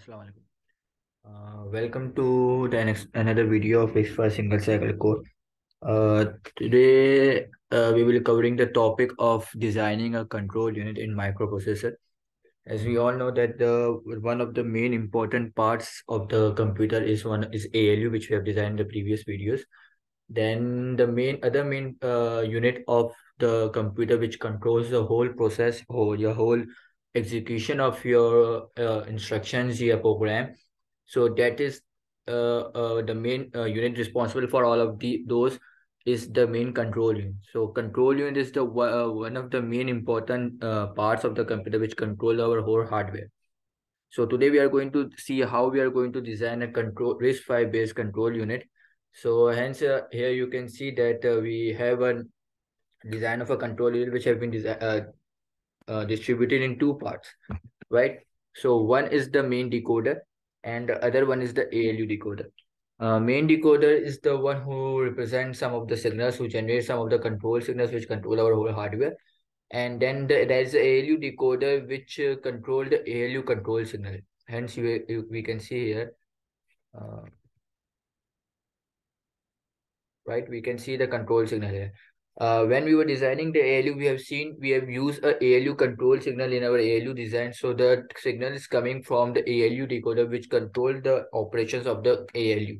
Assalamualaikum. Uh, welcome to the next another video of first Single Cycle Core. Uh, today uh, we will be covering the topic of designing a control unit in microprocessor. As we all know that the one of the main important parts of the computer is one is ALU, which we have designed in the previous videos. Then the main other main uh, unit of the computer which controls the whole process or your whole execution of your uh, instructions your program so that is uh, uh, the main uh, unit responsible for all of the those is the main control unit so control unit is the uh, one of the main important uh, parts of the computer which control our whole hardware so today we are going to see how we are going to design a control risc five based control unit so hence uh, here you can see that uh, we have a design of a control unit which have been uh, uh, distributed in two parts, right? So one is the main decoder and the other one is the ALU decoder. Uh, main decoder is the one who represents some of the signals, who generates some of the control signals which control our whole hardware. And then the, there's the ALU decoder which uh, control the ALU control signal. Hence, you, you we can see here, uh, right? We can see the control signal here uh, when we were designing the ALU, we have seen we have used a ALU control signal in our ALU design. So the signal is coming from the ALU decoder, which control the operations of the ALU.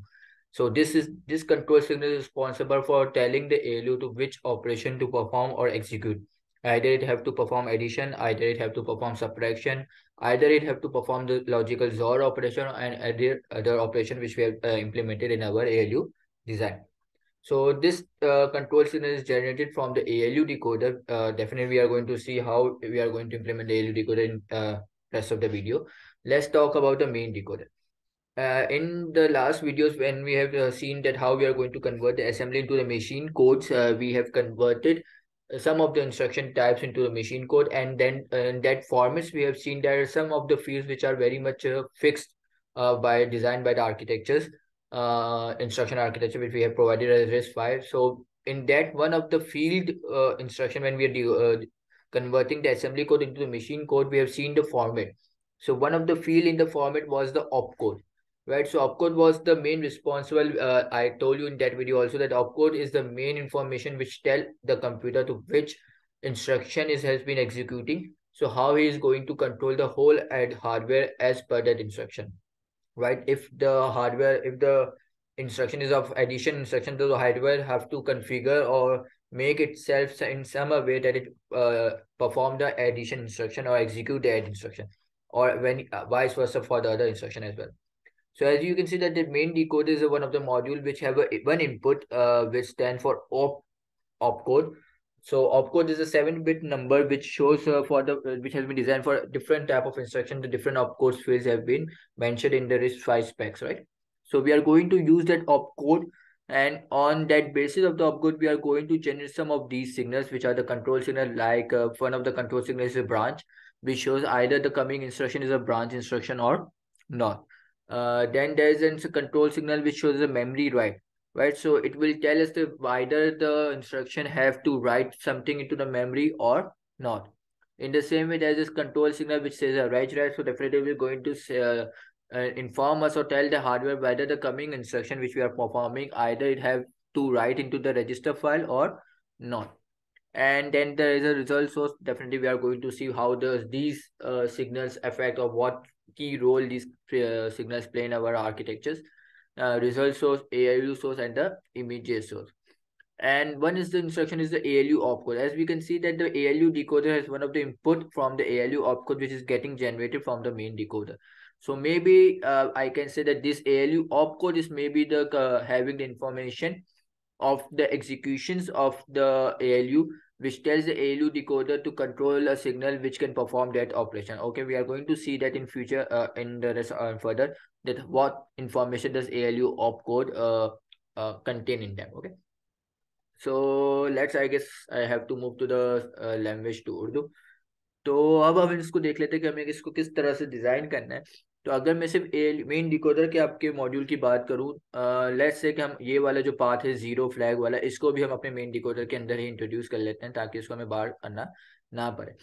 So this is this control signal is responsible for telling the ALU to which operation to perform or execute. Either it have to perform addition, either it have to perform subtraction, either it have to perform the logical XOR operation and other, other operation which we have uh, implemented in our ALU design. So this uh, control signal is generated from the ALU decoder. Uh, definitely, we are going to see how we are going to implement the ALU decoder in uh, rest of the video. Let's talk about the main decoder. Uh, in the last videos, when we have uh, seen that how we are going to convert the assembly into the machine codes, uh, we have converted uh, some of the instruction types into the machine code and then uh, in that formats we have seen there are some of the fields which are very much fixed by design by the architectures uh, instruction architecture which we have provided as RISC 5 So in that one of the field uh, instruction when we are uh, converting the assembly code into the machine code, we have seen the format. So one of the field in the format was the opcode, right? So opcode was the main responsible. Uh, I told you in that video also that opcode is the main information which tell the computer to which instruction is has been executing. So how he is going to control the whole ad hardware as per that instruction right if the hardware if the instruction is of addition instruction to the hardware have to configure or make itself in some way that it uh, perform the addition instruction or execute the add instruction or when uh, vice versa for the other instruction as well so as you can see that the main decoder is one of the module which have a, one input uh, which stand for op opcode so opcode is a seven bit number which shows uh, for the uh, which has been designed for different type of instruction the different opcode fields have been mentioned in the RISC-V specs right so we are going to use that opcode and on that basis of the opcode we are going to generate some of these signals which are the control signal like uh, one of the control signals is a branch which shows either the coming instruction is a branch instruction or not uh, then there is a control signal which shows the memory write right so it will tell us the whether the instruction have to write something into the memory or not in the same way there's this control signal which says a uh, write right so definitely we're going to uh, uh, inform us or tell the hardware whether the coming instruction which we are performing either it have to write into the register file or not and then there is a result source definitely we are going to see how the these uh, signals affect or what key role these uh, signals play in our architectures uh, result source, ALU source, and the image source. And one is the instruction is the ALU opcode. As we can see that the ALU decoder has one of the input from the ALU opcode, which is getting generated from the main decoder. So maybe uh, I can say that this ALU opcode is maybe the uh, having the information of the executions of the ALU which tells the ALU decoder to control a signal which can perform that operation. Okay, we are going to see that in future uh, in the rest uh, further that what information does ALU opcode uh, uh, contain in them. Okay, so let's I guess I have to move to the uh, language to Urdu. तो अब हम इसको देख लेते हैं कि हमें इसको किस तरह से डिज़ाइन करना है तो अगर मैं सिर्फ ए मेन डिकोडर के आपके मॉड्यूल की बात करूँ लेट्स से कि हम ये वाला जो पाथ है जीरो फ्लैग वाला इसको भी हम अपने मेन डिकोडर के अंदर ही इंट्रोड्यूस कर लेते हैं ताकि इसको हमें बाहर आना ना पड़े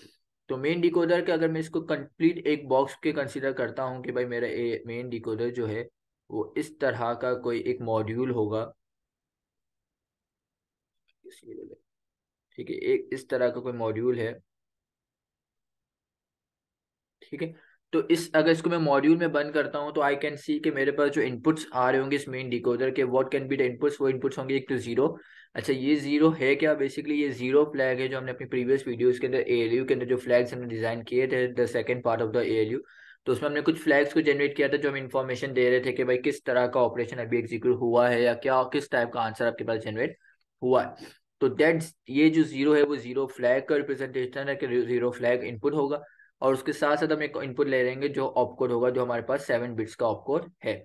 तो मेन डिकोडर के अगर मैं इसको कंप्लीट एक बॉक्स के कंसिडर करता हूँ कि भाई मेरा मेन डिकोडर जो है वो इस तरह का कोई एक मॉड्यूल होगा ठीक है एक इस तरह का कोई मॉड्यूल है ठीक है तो इस अगर इसको मैं मॉड्यूल में बंद करता हूँ तो आई कैन सी कि मेरे पास जो इनपुट्स आ रहे होंगे इस मेन डिकोडर के what can be the inputs वो इनपुट्स होंगे एक तो जीरो अच्छा ये जीरो है क्या बेसिकली ये जीरो फ्लैग है जो हमने अपनी प्रीवियस वीडियो के अंदर ए के अंदर जो फ्लैग्स हमने डिजाइन किए थे the second part of the a तो उसमें हमने कुछ फ्लैग्स को जनरेट किया था जो हम इन्फॉर्मेशन दे रहे थे कि भाई किस तरह का ऑपरेशन अभी एग्जीक्यूट हुआ है या क्या किस टाइप का आंसर आपके पास जनरेट हुआ है तो दैट ये जो जीरो है वो जीरो फ्लैग का रिप्रेजेंटेशन है कि जीरो फ्लैग इनपुट होगा और उसके साथ साथ हम एक इनपुट ले लेंगे जो ऑपकोड होगा जो हमारे पास सेवन बिट्स का ऑपकोड है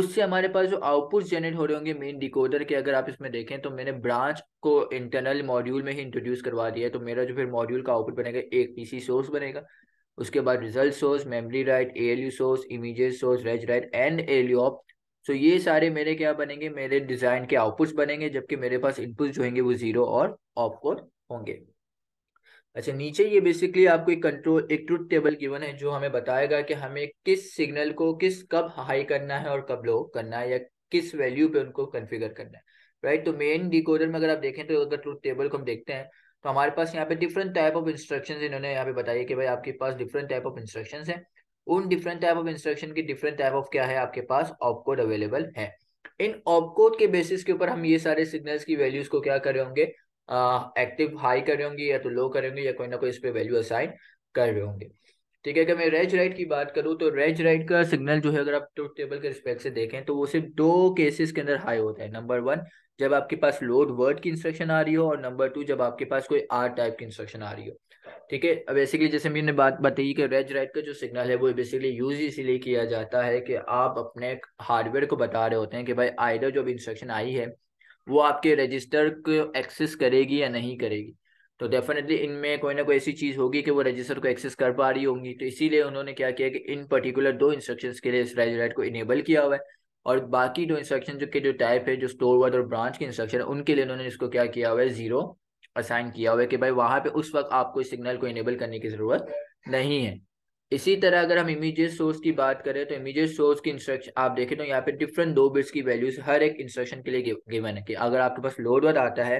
उससे हमारे पास जो आउटपुट जनरेट हो रहे होंगे मेन डिकोडर के अगर आप इसमें देखें तो मैंने ब्रांच को इंटरनल मॉड्यूल में ही इंट्रोड्यूस करवा दिया है तो मेरा जो फिर मॉड्यूल का आउटपुट बनेगा एक पीसी सोर्स बनेगा उसके बाद result source memory write a source images source reg write and of so ये सारे मेरे क्या बनेंगे मेरे डिजाइन के आउटपुट्स बनेंगे जबकि मेरे पास इनपुट जो होंगे वो जीरो और ऑफकोड होंगे अच्छा नीचे ये बेसिकली आपको एक कंट्रोल एक ट्रुथ टेबल गिवन है जो हमें बताएगा कि हमें किस सिग्नल को किस कब हाई करना है और कब लो करना है या किस वैल्यू पे उनको कन्फिगर करना है राइट तो मेन डिकोडर में अगर आप देखें तो अगर ट्रुथ टेबल को हम देखते हैं तो हमारे पास यहाँ पे डिफरेंट टाइप ऑफ इंस्ट्रक्शन इन्होंने यहाँ पे बताइए कि भाई आपके पास डिफरेंट टाइप ऑफ इंस्ट्रक्शन है उन डिफरेंट टाइप ऑफ इंस्ट्रक्शन की डिफरेंट टाइप ऑफ क्या है आपके पास ऑपकोड अवेलेबल है इन ऑपकोड के बेसिस के ऊपर हम ये सारे सिग्नल्स की वैल्यूज को क्या कर रहे होंगे एक्टिव हाई कर रहे होंगे या तो लो कर रहे होंगे या कोई ना कोई इस पर वैल्यू असाइन कर रहे होंगे ठीक है अगर मैं रेज राइट की बात करूँ तो रेज राइट का सिग्नल जो है अगर आप ट्रुथ टेबल के रिस्पेक्ट से देखें तो वो सिर्फ दो केसेस के अंदर हाई होता है नंबर वन जब आपके पास लोड वर्ड की इंस्ट्रक्शन आ रही हो और नंबर टू जब आपके पास कोई आर टाइप की इंस्ट्रक्शन आ रही हो ठीक है अब बेसिकली जैसे मैंने बात बताई कि रेज राइट का जो सिग्नल है वो बेसिकली यूज इसीलिए किया जाता है कि आप अपने हार्डवेयर को बता रहे होते हैं कि भाई आइडर जो भी इंस्ट्रक्शन आई है वो आपके रजिस्टर को एक्सेस करेगी या नहीं करेगी तो डेफिनेटली इनमें कोई ना कोई ऐसी चीज़ होगी कि वो रजिस्टर को एक्सेस कर पा रही होंगी तो इसीलिए उन्होंने क्या किया कि इन पर्टिकुलर दो इंस्ट्रक्शन के लिए इस राइट को इनेबल किया हुआ है और बाकी दो इंस्ट्रक्शन जो के जो टाइप है जो स्टोर वर्ड और ब्रांच के इंस्ट्रक्शन है उनके लिए उन्होंने इसको क्या किया हुआ है जीरो असाइन किया हुआ है कि भाई वहाँ पे उस वक्त आपको सिग्नल को इनेबल करने की ज़रूरत नहीं है इसी तरह अगर हम इमीजिएट सोर्स की बात करें तो इमीजिएट सोर्स की इंस्ट्रक्शन आप देखें तो यहाँ पे डिफरेंट दो बिट्स की वैल्यूज हर एक इंस्ट्रक्शन के लिए गिवन है कि अगर आपके पास लोड वर्ड आता है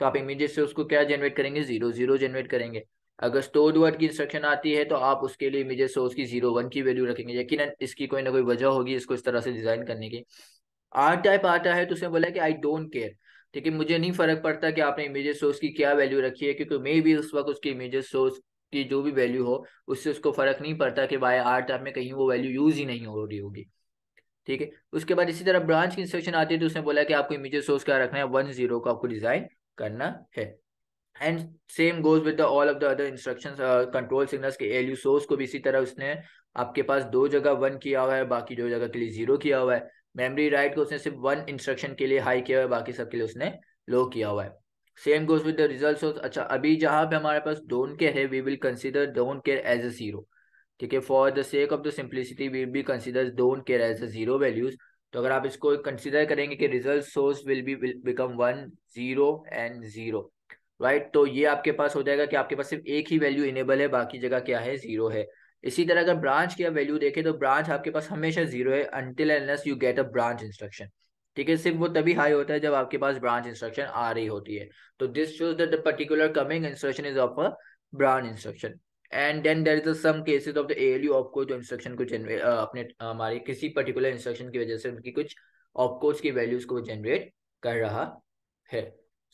तो आप इमीजिएट सोर्स को क्या जनरेट करेंगे जीरो जीरो जनरेट करेंगे अगर स्टोर्ड वर्ड की इंस्ट्रक्शन आती है तो आप उसके लिए इमीजिएट सोर्स की जीरो वन की वैल्यू रखेंगे यकीन इसकी कोई ना कोई वजह होगी इसको इस तरह से डिजाइन करने की आर टाइप आता है तो उसने बोला कि आई डोंट केयर ठीक है मुझे नहीं फर्क पड़ता कि आपने इमेजेस सोर्स की क्या वैल्यू रखी है क्योंकि मे भी उस वक्त उसकी इमेजेस सोर्स की जो भी वैल्यू हो उससे उसको फर्क नहीं पड़ता कि बाय आर टाइम में कहीं वो वैल्यू यूज ही नहीं हो रही होगी ठीक है उसके बाद इसी तरह ब्रांच की इंस्ट्रक्शन आती है तो उसने बोला कि आपको इमेज सोर्स क्या रखना है वन जीरो को आपको डिजाइन करना है and same goes with all of the other instruction control signal के एल यू सोर्स को भी इसी तरह उसने आपके पास दो जगह वन किया हुआ है बाकी दो जगह के लिए जीरो किया हुआ है मेमोरी राइट को उसने सिर्फ वन इंस्ट्रक्शन के लिए हाई किया हुआ है बाकी सबके लिए उसने लो किया हुआ है same goes with the result अच्छा अभी जहाँ पे हमारे पास डोंट केयर है we will consider don't care as a zero ठीक है for the sake of the simplicity we be consider don't care as a zero values तो अगर आप इसको कंसिडर करेंगे कि result source will be become one zero and zero right तो ये आपके पास हो जाएगा कि आपके पास सिर्फ एक ही वैल्यू इनेबल है बाकी जगह क्या है जीरो है इसी तरह अगर ब्रांच की आप वैल्यू देखें तो ब्रांच आपके पास हमेशा जीरो है until unless you get a branch instruction ठीक है सिर्फ वो तभी हाई होता है जब आपके पास ब्रांच इंस्ट्रक्शन आ रही होती है तो this shows that particular coming instruction is of a branch instruction and then there is some cases of the ALU opcode जो इंस्ट्रक्शन को जनरेट अपने हमारे किसी पर्टिकुलर इंस्ट्रक्शन की वजह से उनकी कुछ ऑपकोड्स की वैल्यूज को जनरेट कर रहा है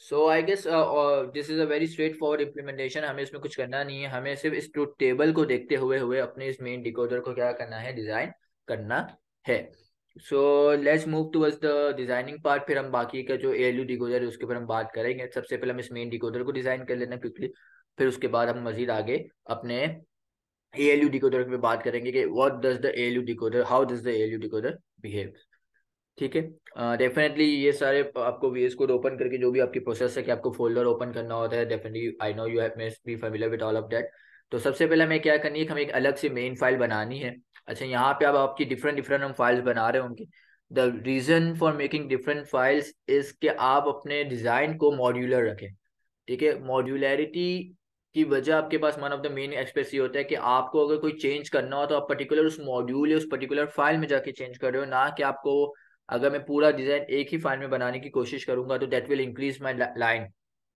so I guess this is a very straightforward implementation हमें इसमें कुछ करना नहीं है हमें सिर्फ इस टू टेबल को देखते हुए हुए अपने इस मेन डिकोडर को क्या करना है डिजाइन करना है so let's move to towards the designing part फिर हम बाकी का जो ए एल यू डिकोडर है उसके ऊपर हम बात करेंगे सबसे पहले हम इस मेन डिकोडर को डिजाइन कर लेना क्विकली फिर उसके बाद हम मजीद आगे अपने ए एल यू डिकोडर पे बात करेंगे कि what does the A L U decoder how does the A L U decoder behave ठीक है डेफिनेटली ये सारे आपको वी एस कोड ओपन करके जो भी आपकी प्रोसेस है कि आपको फोल्डर ओपन करना होता है definitely I know you have be familiar with all of that तो सबसे पहले हमें क्या करनी है हमें एक अलग से मेन फाइल बनानी है अच्छा यहाँ पे अब आपकी डिफरेंट डिफरेंट हम फाइल्स बना रहे होंगे the reason for making different files is के आप अपने डिज़ाइन को मॉड्यूलर रखें ठीक है मॉड्यूलरिटी की वजह आपके पास one of the main express ये होता है कि आपको अगर कोई चेंज करना हो तो आप पर्टिकुलर उस मॉड्यूल या उस पर्टिकुलर फाइल में जाके चेंज कर रहे हो ना कि आपको अगर मैं पूरा डिज़ाइन एक ही फाइल में बनाने की कोशिश करूंगा तो that will increase my line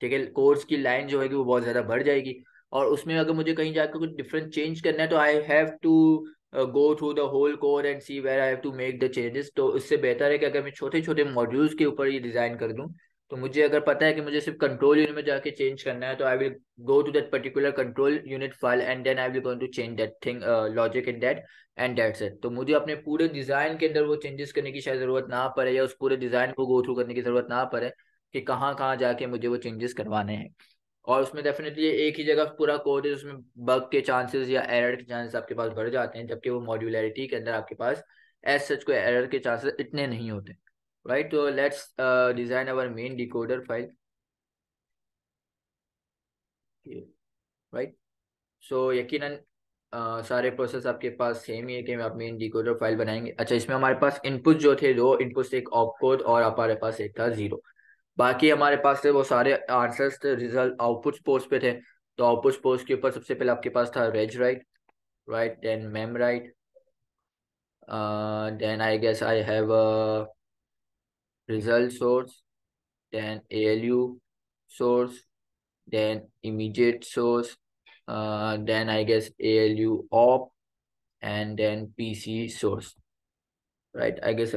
ठीक है कोर्स की लाइन जो है वो बहुत ज़्यादा बढ़ जाएगी और उसमें अगर मुझे कहीं जाकर कुछ डिफरेंट चेंज करना है तो I have to go through the whole core and see where I have to make the changes तो इससे बेहतर है कि अगर मैं छोटे छोटे मॉड्यूल्स के ऊपर ये डिज़ाइन कर दूँ तो मुझे अगर पता है कि मुझे सिर्फ कंट्रोल यूनिट में जाके चेंज करना है तो I will go to that particular control unit file and then I will going to change that thing logic in that and that set तो मुझे अपने पूरे डिज़ाइन के अंदर वो चेंजेस करने की शायद ज़रूरत ना पड़े या उस पूरे डिज़ाइन को गो थ्रू करने की ज़रूरत ना पड़े कि कहाँ कहाँ जाके मुझे वो चेंजेस करवाने हैं और उसमें डेफिनेटली एक ही जगह पूरा कोड है उसमें बग के चांसेस या एरर के चांसेस आपके पास बढ़ जाते हैं जबकि वो मॉड्यूलैरिटी के अंदर आपके पास एज सच को एरर के चांसेस इतने नहीं होते राइट तो let's design our main decoder file right so यकीनन uh, सारे प्रोसेस आपके पास सेम ही है कि आप मेन डिकोडर फाइल बनाएंगे अच्छा इसमें हमारे पास इनपुट जो थे दो इनपुट एक ऑप कोड और हमारे पास एक था जीरो बाकी हमारे पास थे वो सारे आंसर्स थे रिजल्ट आउटपुट पोस्ट पे थे तो आउटपुट पोस्ट के ऊपर सबसे पहले आपके पास था reg write right then mem write then I guess I have L U source then source, source then I uh, A L U op and then P C source right I guess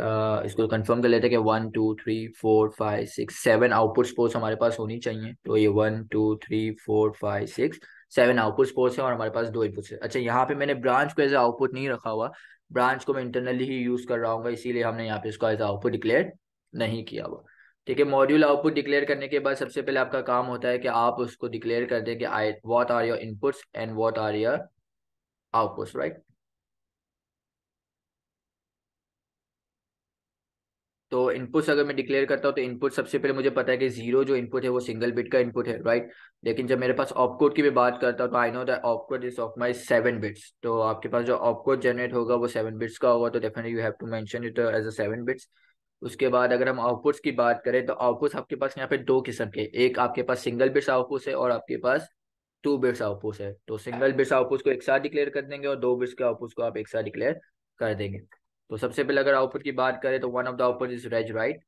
इसको confirm कर लेते हैं कि one two three four five six seven output sports हमारे पास होनी चाहिए तो ये one two three four five six seven output sports है और हमारे पास दो इनपुट्स है अच्छा यहाँ पे मैंने ब्रांच को एज आउटपुट नहीं रखा हुआ ब्रांच को मैं इंटरनली ही यूज कर रहा हूँ इसीलिए हमने यहाँ पे इसको एज आउटपुट डिक्लेयर नहीं किया हुआ ठीक है मॉड्यूल आउटपुट डिक्लेयर करने के बाद सबसे पहले आपका काम होता है कि आप उसको डिक्लेयर कर दें कि I what are your inputs and what are your outputs right तो इनपुट्स अगर मैं डिक्लेयर करता हूँ तो इनपुट सबसे पहले मुझे पता है कि जीरो जो इनपुट है वो सिंगल बिट का इनपुट है राइट right? लेकिन जब मेरे पास ऑपकोड की भी बात करता हूँ तो I know that of is of my seven bits तो आपके पास जो ऑपकोड जनरेट होगा वो सेवन बिट्स का होगा तो definitely you have to mention it as a seven bits उसके बाद अगर हम आउटपुट्स की बात करें तो आउटपुट्स आपके पास यहाँ पे दो किस्म के एक आपके पास सिंगल बिट्स आउटपुट है और आपके पास टू बिट्स आउटपुट है तो सिंगल बिट्स आउटपुट को एक साथ डिक्लेयर कर देंगे और दो बिट्स के आउटपुट को आप एक साथ डिक्लेयर कर देंगे तो सबसे पहले अगर आउटपुट की बात करें तो one of the output is reg write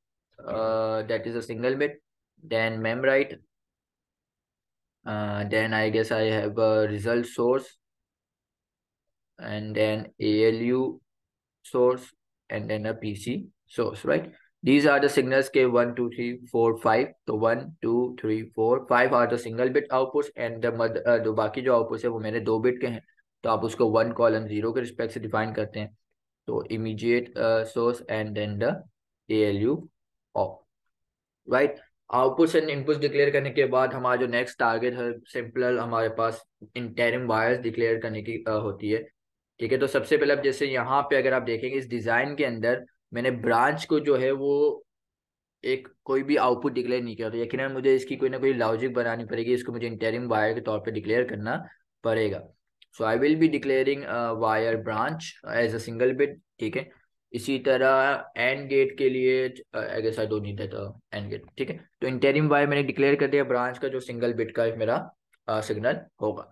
that is a single bit then mem write then I guess I have result source and then ALU source and then a PC source right these are the के one two three four five तो one two three four five are the single bit output and दो बाकी जो output है वो मेरे दो bit के हैं तो आप उसको वन कॉलम जीरो के रिस्पेक्ट से डिफाइन करते हैं So immediate uh, source and then the ALU of right. Outputs and inputs declare करने के बाद हमारा जो नेक्स्ट टारगेट है सिंपल हमारे पास इंटेरिम वायर्स डिक्लेयर करने की uh, होती है ठीक है तो सबसे पहले अब जैसे यहाँ पे अगर आप देखेंगे इस डिज़ाइन के अंदर मैंने ब्रांच को जो है वो एक कोई भी आउटपुट डिक्लेयर नहीं किया तो यकीन मुझे इसकी कोई ना कोई लॉजिक बनानी पड़ेगी इसको मुझे इंटेरिम वायर के तौर पर डिक्लेयर करना पड़ेगा so I will be declaring wire branch as a single bit ठीक है इसी तरह एंड गेट के लिए एंड गेट ठीक है तो इंटेरियम वायर मैंने डिक्लेयर कर दिया ब्रांच का जो सिंगल बिट का मेरा सिग्नल uh, होगा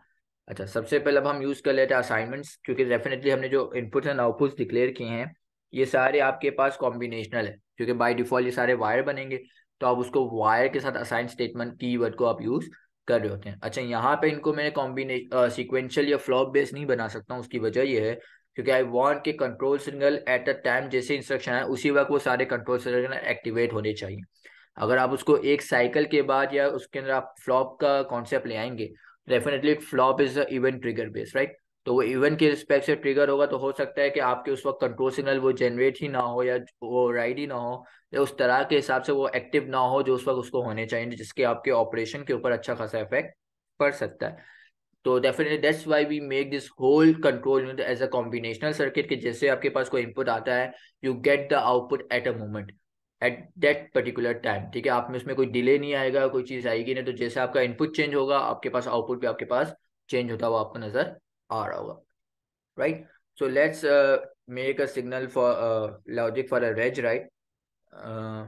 अच्छा सबसे पहले अब हम यूज़ कर लेते हैं असाइनमेंट्स क्योंकि डेफिनेटली हमने जो इनपुट एंड आउटपुट डिक्लेयर किए हैं ये सारे आपके पास कॉम्बिनेशनल है क्योंकि बाई डिफॉल्ट ये सारे वायर बनेंगे तो आप उसको वायर के साथ असाइन स्टेटमेंट की को आप यूज़ कर रहे होते हैं अच्छा यहाँ पे इनको मैंने कॉम्बिनेशन सिक्वेंशियल या फ्लॉप बेस नहीं बना सकता हूँ उसकी वजह यह है क्योंकि आई वॉन्ट के control signal at a time जैसे इंस्ट्रक्शन है उसी वक्त वो सारे कंट्रोल सिग्नल एक्टिवेट होने चाहिए अगर आप उसको एक साइकिल के बाद या उसके अंदर आप फ्लॉप का कॉन्सेप्ट ले आएंगे definitely flop is event trigger base right तो वो इवेंट के रिस्पेक्ट से ट्रिगर होगा तो हो सकता है कि आपके उस वक्त कंट्रोल सिग्नल वो जनरेट ही ना हो या वो राइड ही ना हो या उस तरह के हिसाब से वो एक्टिव ना हो जो उस वक्त उसको होने चाहिए जिसके आपके ऑपरेशन के ऊपर अच्छा खासा इफेक्ट पड़ सकता है तो definitely that's why we make this whole control unit as a combinational circuit के जैसे आपके पास कोई इनपुट आता है you get the output at a moment at that particular time ठीक है आप में उसमें कोई डिले नहीं आएगा कोई चीज़ आएगी नहीं तो जैसे आपका इनपुट चेंज होगा आपके पास आउटपुट भी आपके पास चेंज होता हुआ आपको नजर r होगा right so let's uh, make a signal for uh, logic for a reg uh,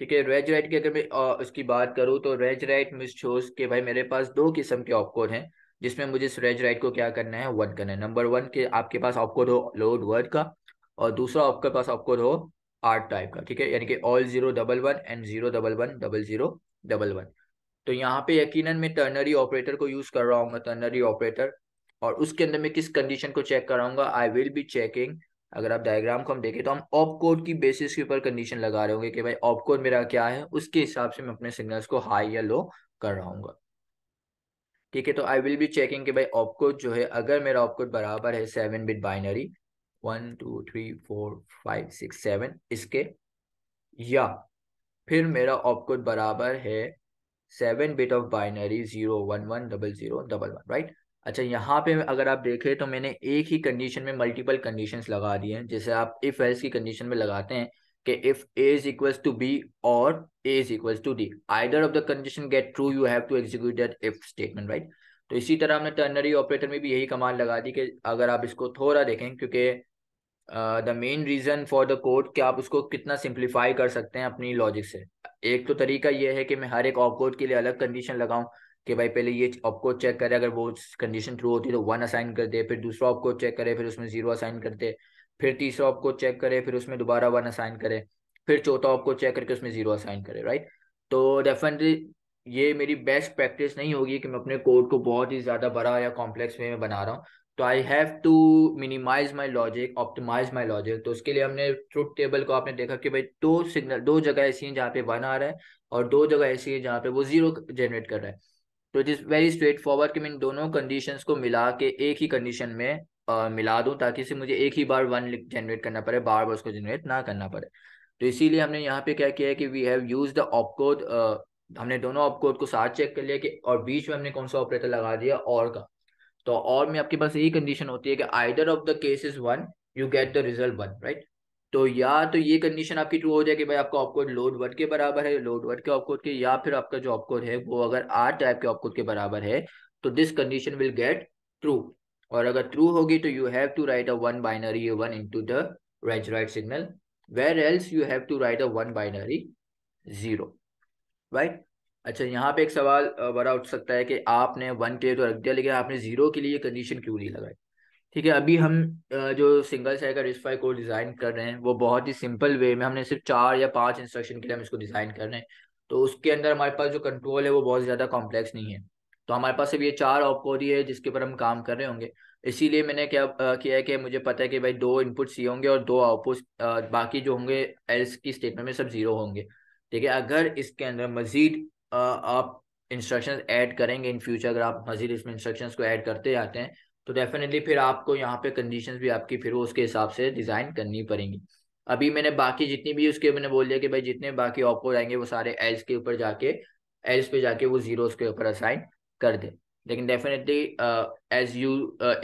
ठीक है रेज राइट की अगर मैं uh, उसकी बात करूँ तो रेज राइट मिस शोज के भाई मेरे पास दो किस्म के ऑपकोड हैं जिसमें मुझे इस रेज राइट को क्या करना है वन करना है नंबर वन के आपके पास ऑपकोड हो लोड वर्ड का और दूसरा आपके पास ऑपकोड हो आर्ट टाइप का ठीक है यानी कि all zero double one and zero double one double zero double one तो यहाँ पे यकीनन मैं टर्नरी ऑपरेटर को यूज कर रहा हूँ टर्नरी ऑपरेटर और उसके अंदर मैं किस कंडीशन को चेक कराऊंगा आई विल बी चेकिंग अगर आप डायग्राम को हम देखें तो हम ऑप कोड की बेसिस के ऊपर कंडीशन लगा रहे होंगे कि भाई ऑप कोड मेरा क्या है उसके हिसाब से मैं अपने सिग्नल्स को हाई या लो कर रहा हूँ ठीक है तो आई विल बी चेकिंग कि भाई ऑप कोड जो है अगर मेरा ऑप कोड बराबर है seven bit binary one two three four five six seven इसके या फिर मेरा ऑप कोड बराबर है seven bit of binary zero one one double zero double one right अच्छा यहाँ पे अगर आप देखें तो मैंने एक ही कंडीशन में मल्टीपल कंडीशंस लगा दी हैं जैसे आप इफ एल्स की कंडीशन में लगाते हैं कि if A is equal to B और A is equal to D either of the condition get true you have to execute that if statement right तो इसी तरह हमने टर्नरी ऑपरेटर में भी यही कमाल लगा दी कि अगर आप इसको थोड़ा देखें क्योंकि the main reason for the code कि आप उसको कितना सिंप्लीफाई कर सकते हैं अपनी लॉजिक से एक तो तरीका यह है कि मैं हर एक ऑफ कोड के लिए अलग कंडीशन लगाऊं कि भाई पहले ये आपको चेक करे अगर वो कंडीशन थ्रू होती है तो वन असाइन कर दे फिर दूसरा आपको चेक करे फिर उसमें जीरो असाइन कर दे फिर तीसरा आपको चेक करे फिर उसमें दोबारा वन असाइन करे फिर चौथा आपको चेक करके उसमें जीरो असाइन करे राइट तो डेफिनेटली ये मेरी बेस्ट प्रैक्टिस नहीं होगी कि मैं अपने कोड को बहुत ही ज़्यादा बड़ा या कॉम्प्लेक्स वे में बना रहा हूँ तो I have to minimize my logic optimize my logic तो उसके लिए हमने ट्रूथ टेबल को आपने देखा कि भाई दो सिग्नल दो जगह ऐसी हैं जहाँ पे वन आ रहा है और दो जगह ऐसी है जहाँ पे वो जीरो जनरेट कर रहा है तो it is very straightforward कि मैं इन दोनों कंडीशंस को मिला के एक ही कंडीशन में आ, मिला दूं ताकि इसे मुझे एक ही बार वन जनरेट करना पड़े बार बार उसको जनरेट ना करना पड़े तो इसीलिए हमने यहाँ पे क्या किया है कि we have use the opcode हमने दोनों ऑपकोड को साथ चेक कर लिया कि और बीच में हमने कौन सा ऑपरेटर लगा दिया और का तो और में आपके पास यही कंडीशन होती है कि either of the case is one you get the result one right तो या तो ये कंडीशन आपकी ट्रू हो जाए कि भाई आपका ऑपकोड लोड वन के बराबर है लोड वन के ऑपकोड के या फिर आपका जो ऑपकोड है वो अगर आर टाइप के ऑपकोड के बराबर है तो this condition will get true और अगर ट्रू होगी तो you have to write a one binary one to the range write signal where else you have to write a one binary zero right अच्छा यहाँ पे एक सवाल बड़ा उठ सकता है कि आपने वन के तो रख दिया लेकिन आपने जीरो के लिए कंडीशन क्यों नहीं लगाई ठीक है अभी हम जो सिंगल सेल का रिस्क कोड को डिज़ाइन कर रहे हैं वो बहुत ही सिंपल वे में हमने सिर्फ चार या पांच इंस्ट्रक्शन के लिए हम इसको डिज़ाइन कर रहे हैं तो उसके अंदर हमारे पास जो कंट्रोल है वो बहुत ज़्यादा कॉम्प्लेक्स नहीं है तो हमारे पास सिर्फ ये चार ही है जिसके ऊपर हम काम कर रहे होंगे इसीलिए मैंने क्या किया है कि मुझे पता है कि भाई दो इनपुट सी होंगे और दो आउटपुट बाकी जो होंगे एल्स की स्टेटमेंट में सब जीरो होंगे ठीक है अगर इसके अंदर मजीद आप इंस्ट्रक्शंस ऐड करेंगे इन फ्यूचर अगर आप मजीद इसमें इंस्ट्रक्शंस को ऐड करते जाते हैं तो डेफिनेटली फिर आपको यहाँ पे कंडीशन भी आपकी फिर उसके हिसाब से डिज़ाइन करनी पड़ेंगी अभी मैंने बाकी जितनी भी उसके मैंने बोल दिया कि भाई जितने बाकी ऑपोज आएंगे वो सारे एल्स के ऊपर जाके एल्स पे जाके वो जीरोस के ऊपर असाइन कर दे लेकिन definitely as you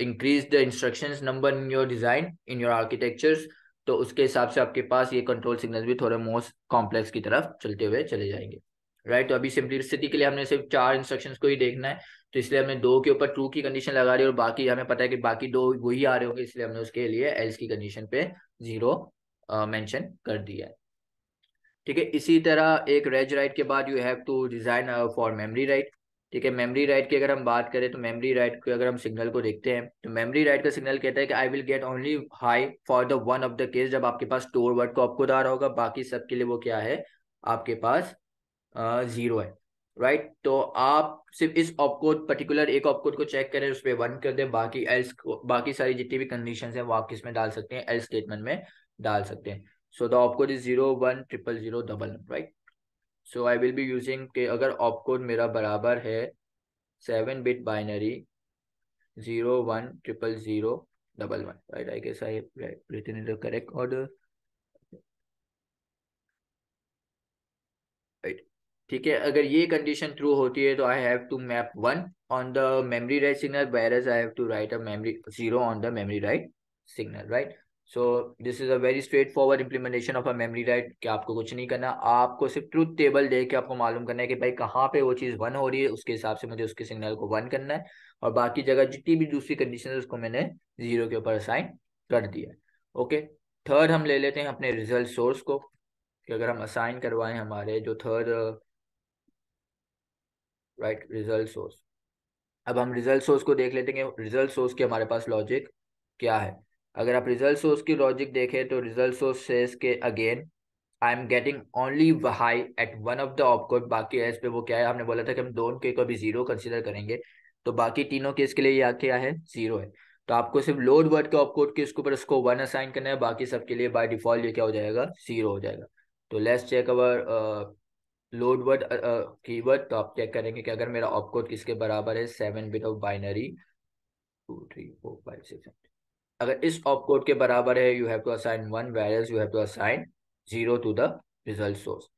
increase the instruction number in your design in your architectures तो उसके हिसाब से आपके पास ये कंट्रोल सिग्नल भी थोड़े मोस्ट कॉम्प्लेक्स की तरफ चलते हुए चले जाएंगे राइट right? तो अभी सिंप्लिसिटी के लिए हमने सिर्फ चार इंस्ट्रक्शन को ही देखना है तो इसलिए हमने दो के ऊपर टू की कंडीशन लगा रही है और बाकी हमें पता है कि बाकी दो वही आ रहे होंगे इसलिए हमने उसके लिए एल्स की कंडीशन पे जीरो मेंशन uh, कर दिया है ठीक है इसी तरह एक रेज राइट के बाद you have to design for memory write ठीक है मेमोरी राइट की अगर हम बात करें तो मेमोरी राइट के अगर हम सिग्नल को देखते हैं तो मेमोरी राइट का सिग्नल कहता है कि I will get only high for the one of the case जब आपके पास स्टोर वर्ड को आपको दार होगा बाकी सबके लिए वो क्या है आपके पास जीरो uh, है राइट तो आप सिर्फ इस ऑपकोड पर्टिकुलर एक ऑपकोड को चेक करें उस पर वन कर दें बाकी एल्स बाकी सारी जितनी भी कंडीशन है वो आप किस में डाल सकते हैं एल स्टेटमेंट में डाल सकते हैं so the opcode is zero one triple zero double right so I will be using के अगर ऑपकोड मेरा बराबर है seven bit binary zero one triple zero double one right I guess I written in the correct order ठीक है अगर ये condition true होती है तो I have to map one on the memory write signal whereas I have to write a memory zero on the memory write signal right so this is a very straightforward implementation of a memory write कि आपको कुछ नहीं करना आपको सिर्फ truth table दे के आपको मालूम करना है कि भाई कहाँ पे वो चीज़ वन हो रही है उसके हिसाब से मुझे उसके सिग्नल को वन करना है और बाकी जगह जितनी भी दूसरी कंडीशन है उसको मैंने जीरो के ऊपर असाइन कर दिया है ओके थर्ड हम ले लेते हैं अपने रिजल्ट सोर्स को कि अगर हम असाइन करवाएं हमारे जो थर्ड राइट रिजल्ट सोर्स अब हम रिजल्ट सोर्स को देख लेते हैं रिजल्ट सोर्स के हमारे पास लॉजिक क्या है अगर आप रिजल्ट सोर्स की लॉजिक देखें तो रिजल्ट सोर्स सेज के again I am getting only high at one of the opcode बाकी एस पे वो क्या है हमने बोला था कि हम दोनों के को भी जीरो कंसिडर करेंगे तो बाकी तीनों केस के लिए यह क्या है जीरो है तो आपको सिर्फ लोड वर्ड के ऑपकोड के इसके ऊपर इसको वन असाइन करना है बाकी सबके लिए बाय डिफॉल्ट ये क्या हो जाएगा जीरो हो जाएगा तो let's check our load word की वर्ड तो आप चेक करेंगे कि अगर मेरा ऑपकोड किसके बराबर है seven bit of binary two three four five six अगर इस ऑपकोड के बराबर है you have to assign one values you have to assign zero to the result source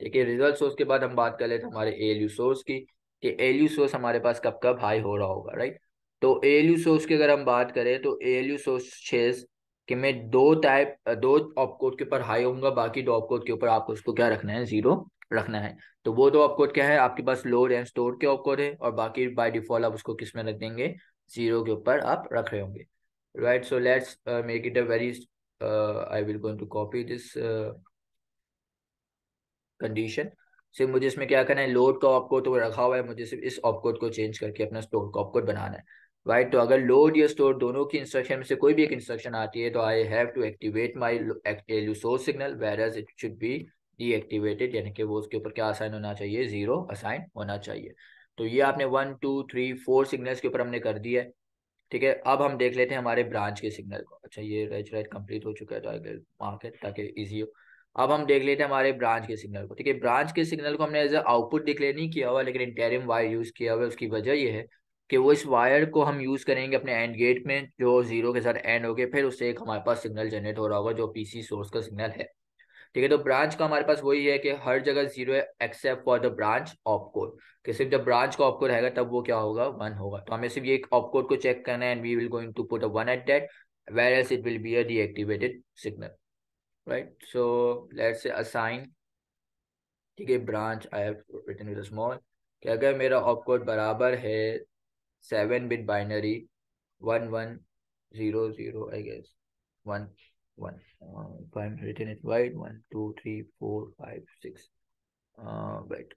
ठीक है रिजल्ट सोर्स के बाद हम बात कर लेते हमारे ए सोर्स की कि ए सोर्स हमारे पास कब कब हाई हो रहा होगा राइट तो ए सोर्स की अगर हम बात करें तो ए सोर्स छेज कि मैं दो टाइप दो ऑपकोड के ऊपर हाई होऊंगा बाकी दो ऑपकोड के ऊपर आपको उसको क्या रखना है जीरो रखना है तो वो दो ऑपकोड क्या है आपके पास लोड एंड स्टोर के ऑपकोड है और बाकी बाय डिफॉल्ट आप उसको किस में रख देंगे जीरो के ऊपर आप रख रहे होंगे right so let's make it a very I will going to copy this condition सिर्फ मुझे इसमें क्या करना है लोड का ऑपकोड तो रखा हुआ है मुझे सिर्फ इस ऑपकोड को चेंज करके अपना स्टोर का ऑपकोड बनाना है राइट right? तो अगर लोड या स्टोर दोनों की इंस्ट्रक्शन में से कोई भी एक इंस्ट्रक्शन आती है तो I have to activate my source signal whereas it should be deactivated यानी कि वो उसके ऊपर क्या असाइन होना चाहिए जीरो असाइन होना चाहिए तो ये आपने one two three four signals के ऊपर हमने कर दिया है ठीक है अब हम देख लेते हैं हमारे ब्रांच के सिग्नल को अच्छा ये राइट राइट कंप्लीट हो चुका है तो मार्केट ताकि ईजी हो अब हम देख लेते हैं हमारे ब्रांच के सिग्नल को ठीक है ब्रांच के सिग्नल को हमने एज आउटपुट डिक्लेयर नहीं किया हुआ लेकिन इंटेरियम वायर यूज किया हुआ उसकी वजह यह है कि वो इस वायर को हम यूज करेंगे अपने एंड गेट में जो जीरो के साथ एंड हो गए फिर उससे एक हमारे पास सिग्नल जनरेट हो रहा होगा जो पीसी सोर्स का सिग्नल है ठीक है तो ब्रांच का हमारे पास वही है कि हर जगह जीरो है except for the branch opcode कि सिर्फ जब ब्रांच का ऑपकोड रहेगा तब वो क्या होगा वन होगा तो हमें सिर्फ ये ऑपकोड को चेक करना है and we will going to put a one at that whereas it will be a deactivated signal right so let's assign ठीक है branch I have written with small कि अगर मेरा ऑपकोड बराबर है seven bit binary one one zero zero I guess one one. Uh, if I'm written it wide, one, two, three, four, five, six. Uh, wait.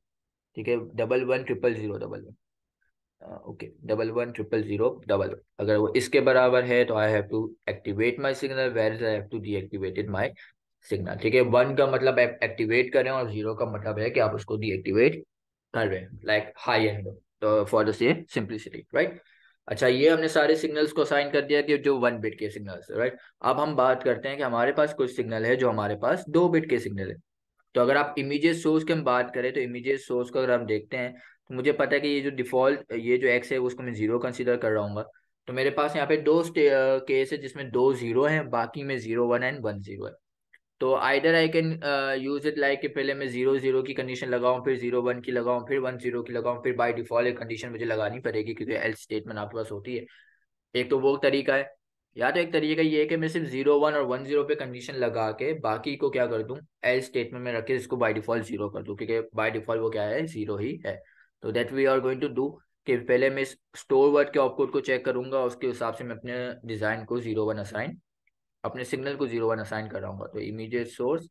ठीक है double one triple zero double one okay double one triple zero double one अगर वो इसके बराबर है तो I have to activate my signal where I have to deactivated my signal ठीक है वन का मतलब आप एक्टिवेट हैं और जीरो का मतलब है कि आप उसको डीएक्टिवेट कर रहे हैं like high and for the same simplicity right अच्छा ये हमने सारे सिग्नल्स को साइन कर दिया कि जो वन बिट के सिग्नल्स राइट अब हम बात करते हैं कि हमारे पास कुछ सिग्नल है जो हमारे पास दो बिट के सिग्नल है तो अगर आप इमीजिएट सोर्स की हम बात करें तो इमीजिएट सोर्स को अगर हम देखते हैं तो मुझे पता है कि ये जो डिफॉल्ट ये जो एक्स है उसको मैं जीरो कंसिडर कर रहा हूँ तो मेरे पास यहाँ पे दो केस है जिसमें दो जीरो हैं बाकी में zero one and one zero है तो either I can use it like कि पहले मैं जीरो जीरो की कंडीशन लगाऊं फिर जीरो वन की लगाऊं फिर वन जीरो की लगाऊं फिर बाय डिफॉल्ट एक कंडीशन मुझे लगानी पड़ेगी क्योंकि एल स्टेटमेंट आपके पास होती है एक तो वो तरीका है या तो एक तरीका ये है कि मैं सिर्फ जीरो वन और वन जीरो पे कंडीशन लगा के बाकी को क्या कर दूँ एल स्टेटमेंट में रख के इसको बाई डिफॉल्ट जीरो कर दूँ क्योंकि बाई डिफॉल्ट वो क्या है जीरो ही है तो that we are going to do कि पहले मैं स्टोर वर्ड के ऑपकोड को चेक करूंगा उसके हिसाब से मैं अपने डिजाइन को जीरो वन असाइन अपने सिग्नल को जीरो वन असाइन कराऊंगा तो इमीडिएट सोर्स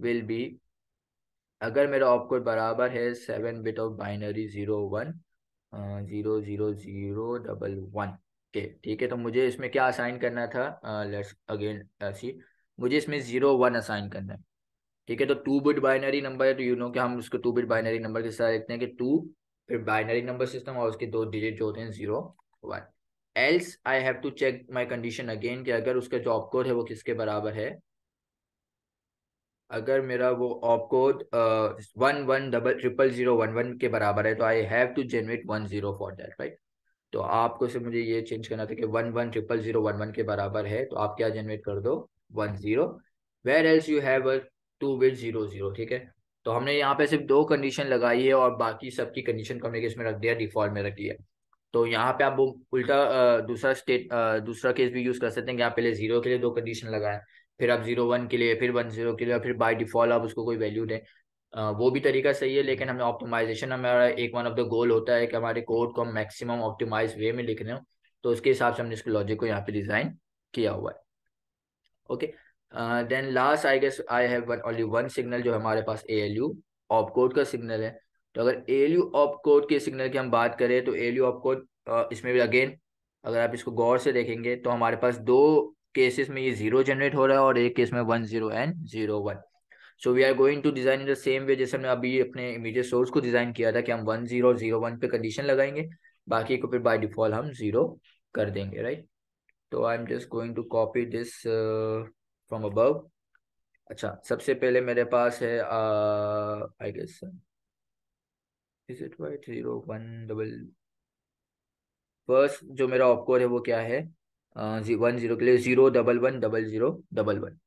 विल बी अगर मेरा ऑपकोड बराबर है seven bit of binary zero one zero zero zero double one के ठीक है तो मुझे इसमें क्या असाइन करना था लेट्स अगेन सी मुझे इसमें जीरो वन असाइन करना है ठीक है तो टू बिट बाइनरी नंबर है तो यू नो कि हम उसको टू बिट बाइनरी नंबर के साथ लिखते हैं कि टू फिर बाइनरी नंबर सिस्टम और उसके दो डिजिट जो होते हैं zero one else I have to check my condition again कि अगर उसका जो ऑपकोड है वो किसके बराबर है अगर मेरा वो opcode one one double triple zero one one के बराबर है तो I have to generate one zero for that right तो आपको से मुझे ये चेंज करना था कि one one triple zero one one के बराबर है तो आप क्या जनरेट कर दो one zero where else you have to with zero zero ठीक है तो हमने यहाँ पे सिर्फ दो कंडीशन लगाई है और बाकी सबकी कंडीशन को हमने इसमें रख दिया डिफॉल्ट में रख दिया तो यहाँ पे आप वो उल्टा दूसरा स्टेट दूसरा केस भी यूज कर सकते हैं कि आप पहले जीरो के लिए दो कंडीशन लगाएं फिर आप जीरो वन के लिए फिर वन जीरो के लिए फिर बाई डिफॉल्ट आप उसको कोई वैल्यू दें वो भी तरीका सही है लेकिन हमें ऑप्टिमाइजेशन हमारा एक वन ऑफ द गोल होता है कि हमारे कोड को हम मैक्सिमम ऑप्टिमाइज वे में लिख रहे हो तो उसके हिसाब से हमने इसके लॉजिक को यहाँ पे डिजाइन किया हुआ है okay then last I guess I have only one signal जो हमारे पास A L U op opcode का सिग्नल है तो अगर एल्यू ऑफ कोड के सिग्नल की हम बात करें तो एल्यू ऑफ कोड इसमें भी अगेन अगर आप इसको गौर से देखेंगे तो हमारे पास दो केसेस में ये जीरो जनरेट हो रहा है और एक केस में one zero and zero one so we are going to design in the same way जैसे हमने अभी अपने इमीडिएट सोर्स को डिजाइन किया था कि हम वन जीरो जीरो वन पे कंडीशन लगाएंगे बाकी को फिर बाय डिफॉल्ट हम जीरो कर देंगे राइट तो I am just going to copy this from above अच्छा सबसे पहले मेरे पास है I uh, guess is it white zero one double first जो मेरा ऑपकोर है वो क्या है वन जीरो के लिए zero double one double zero double one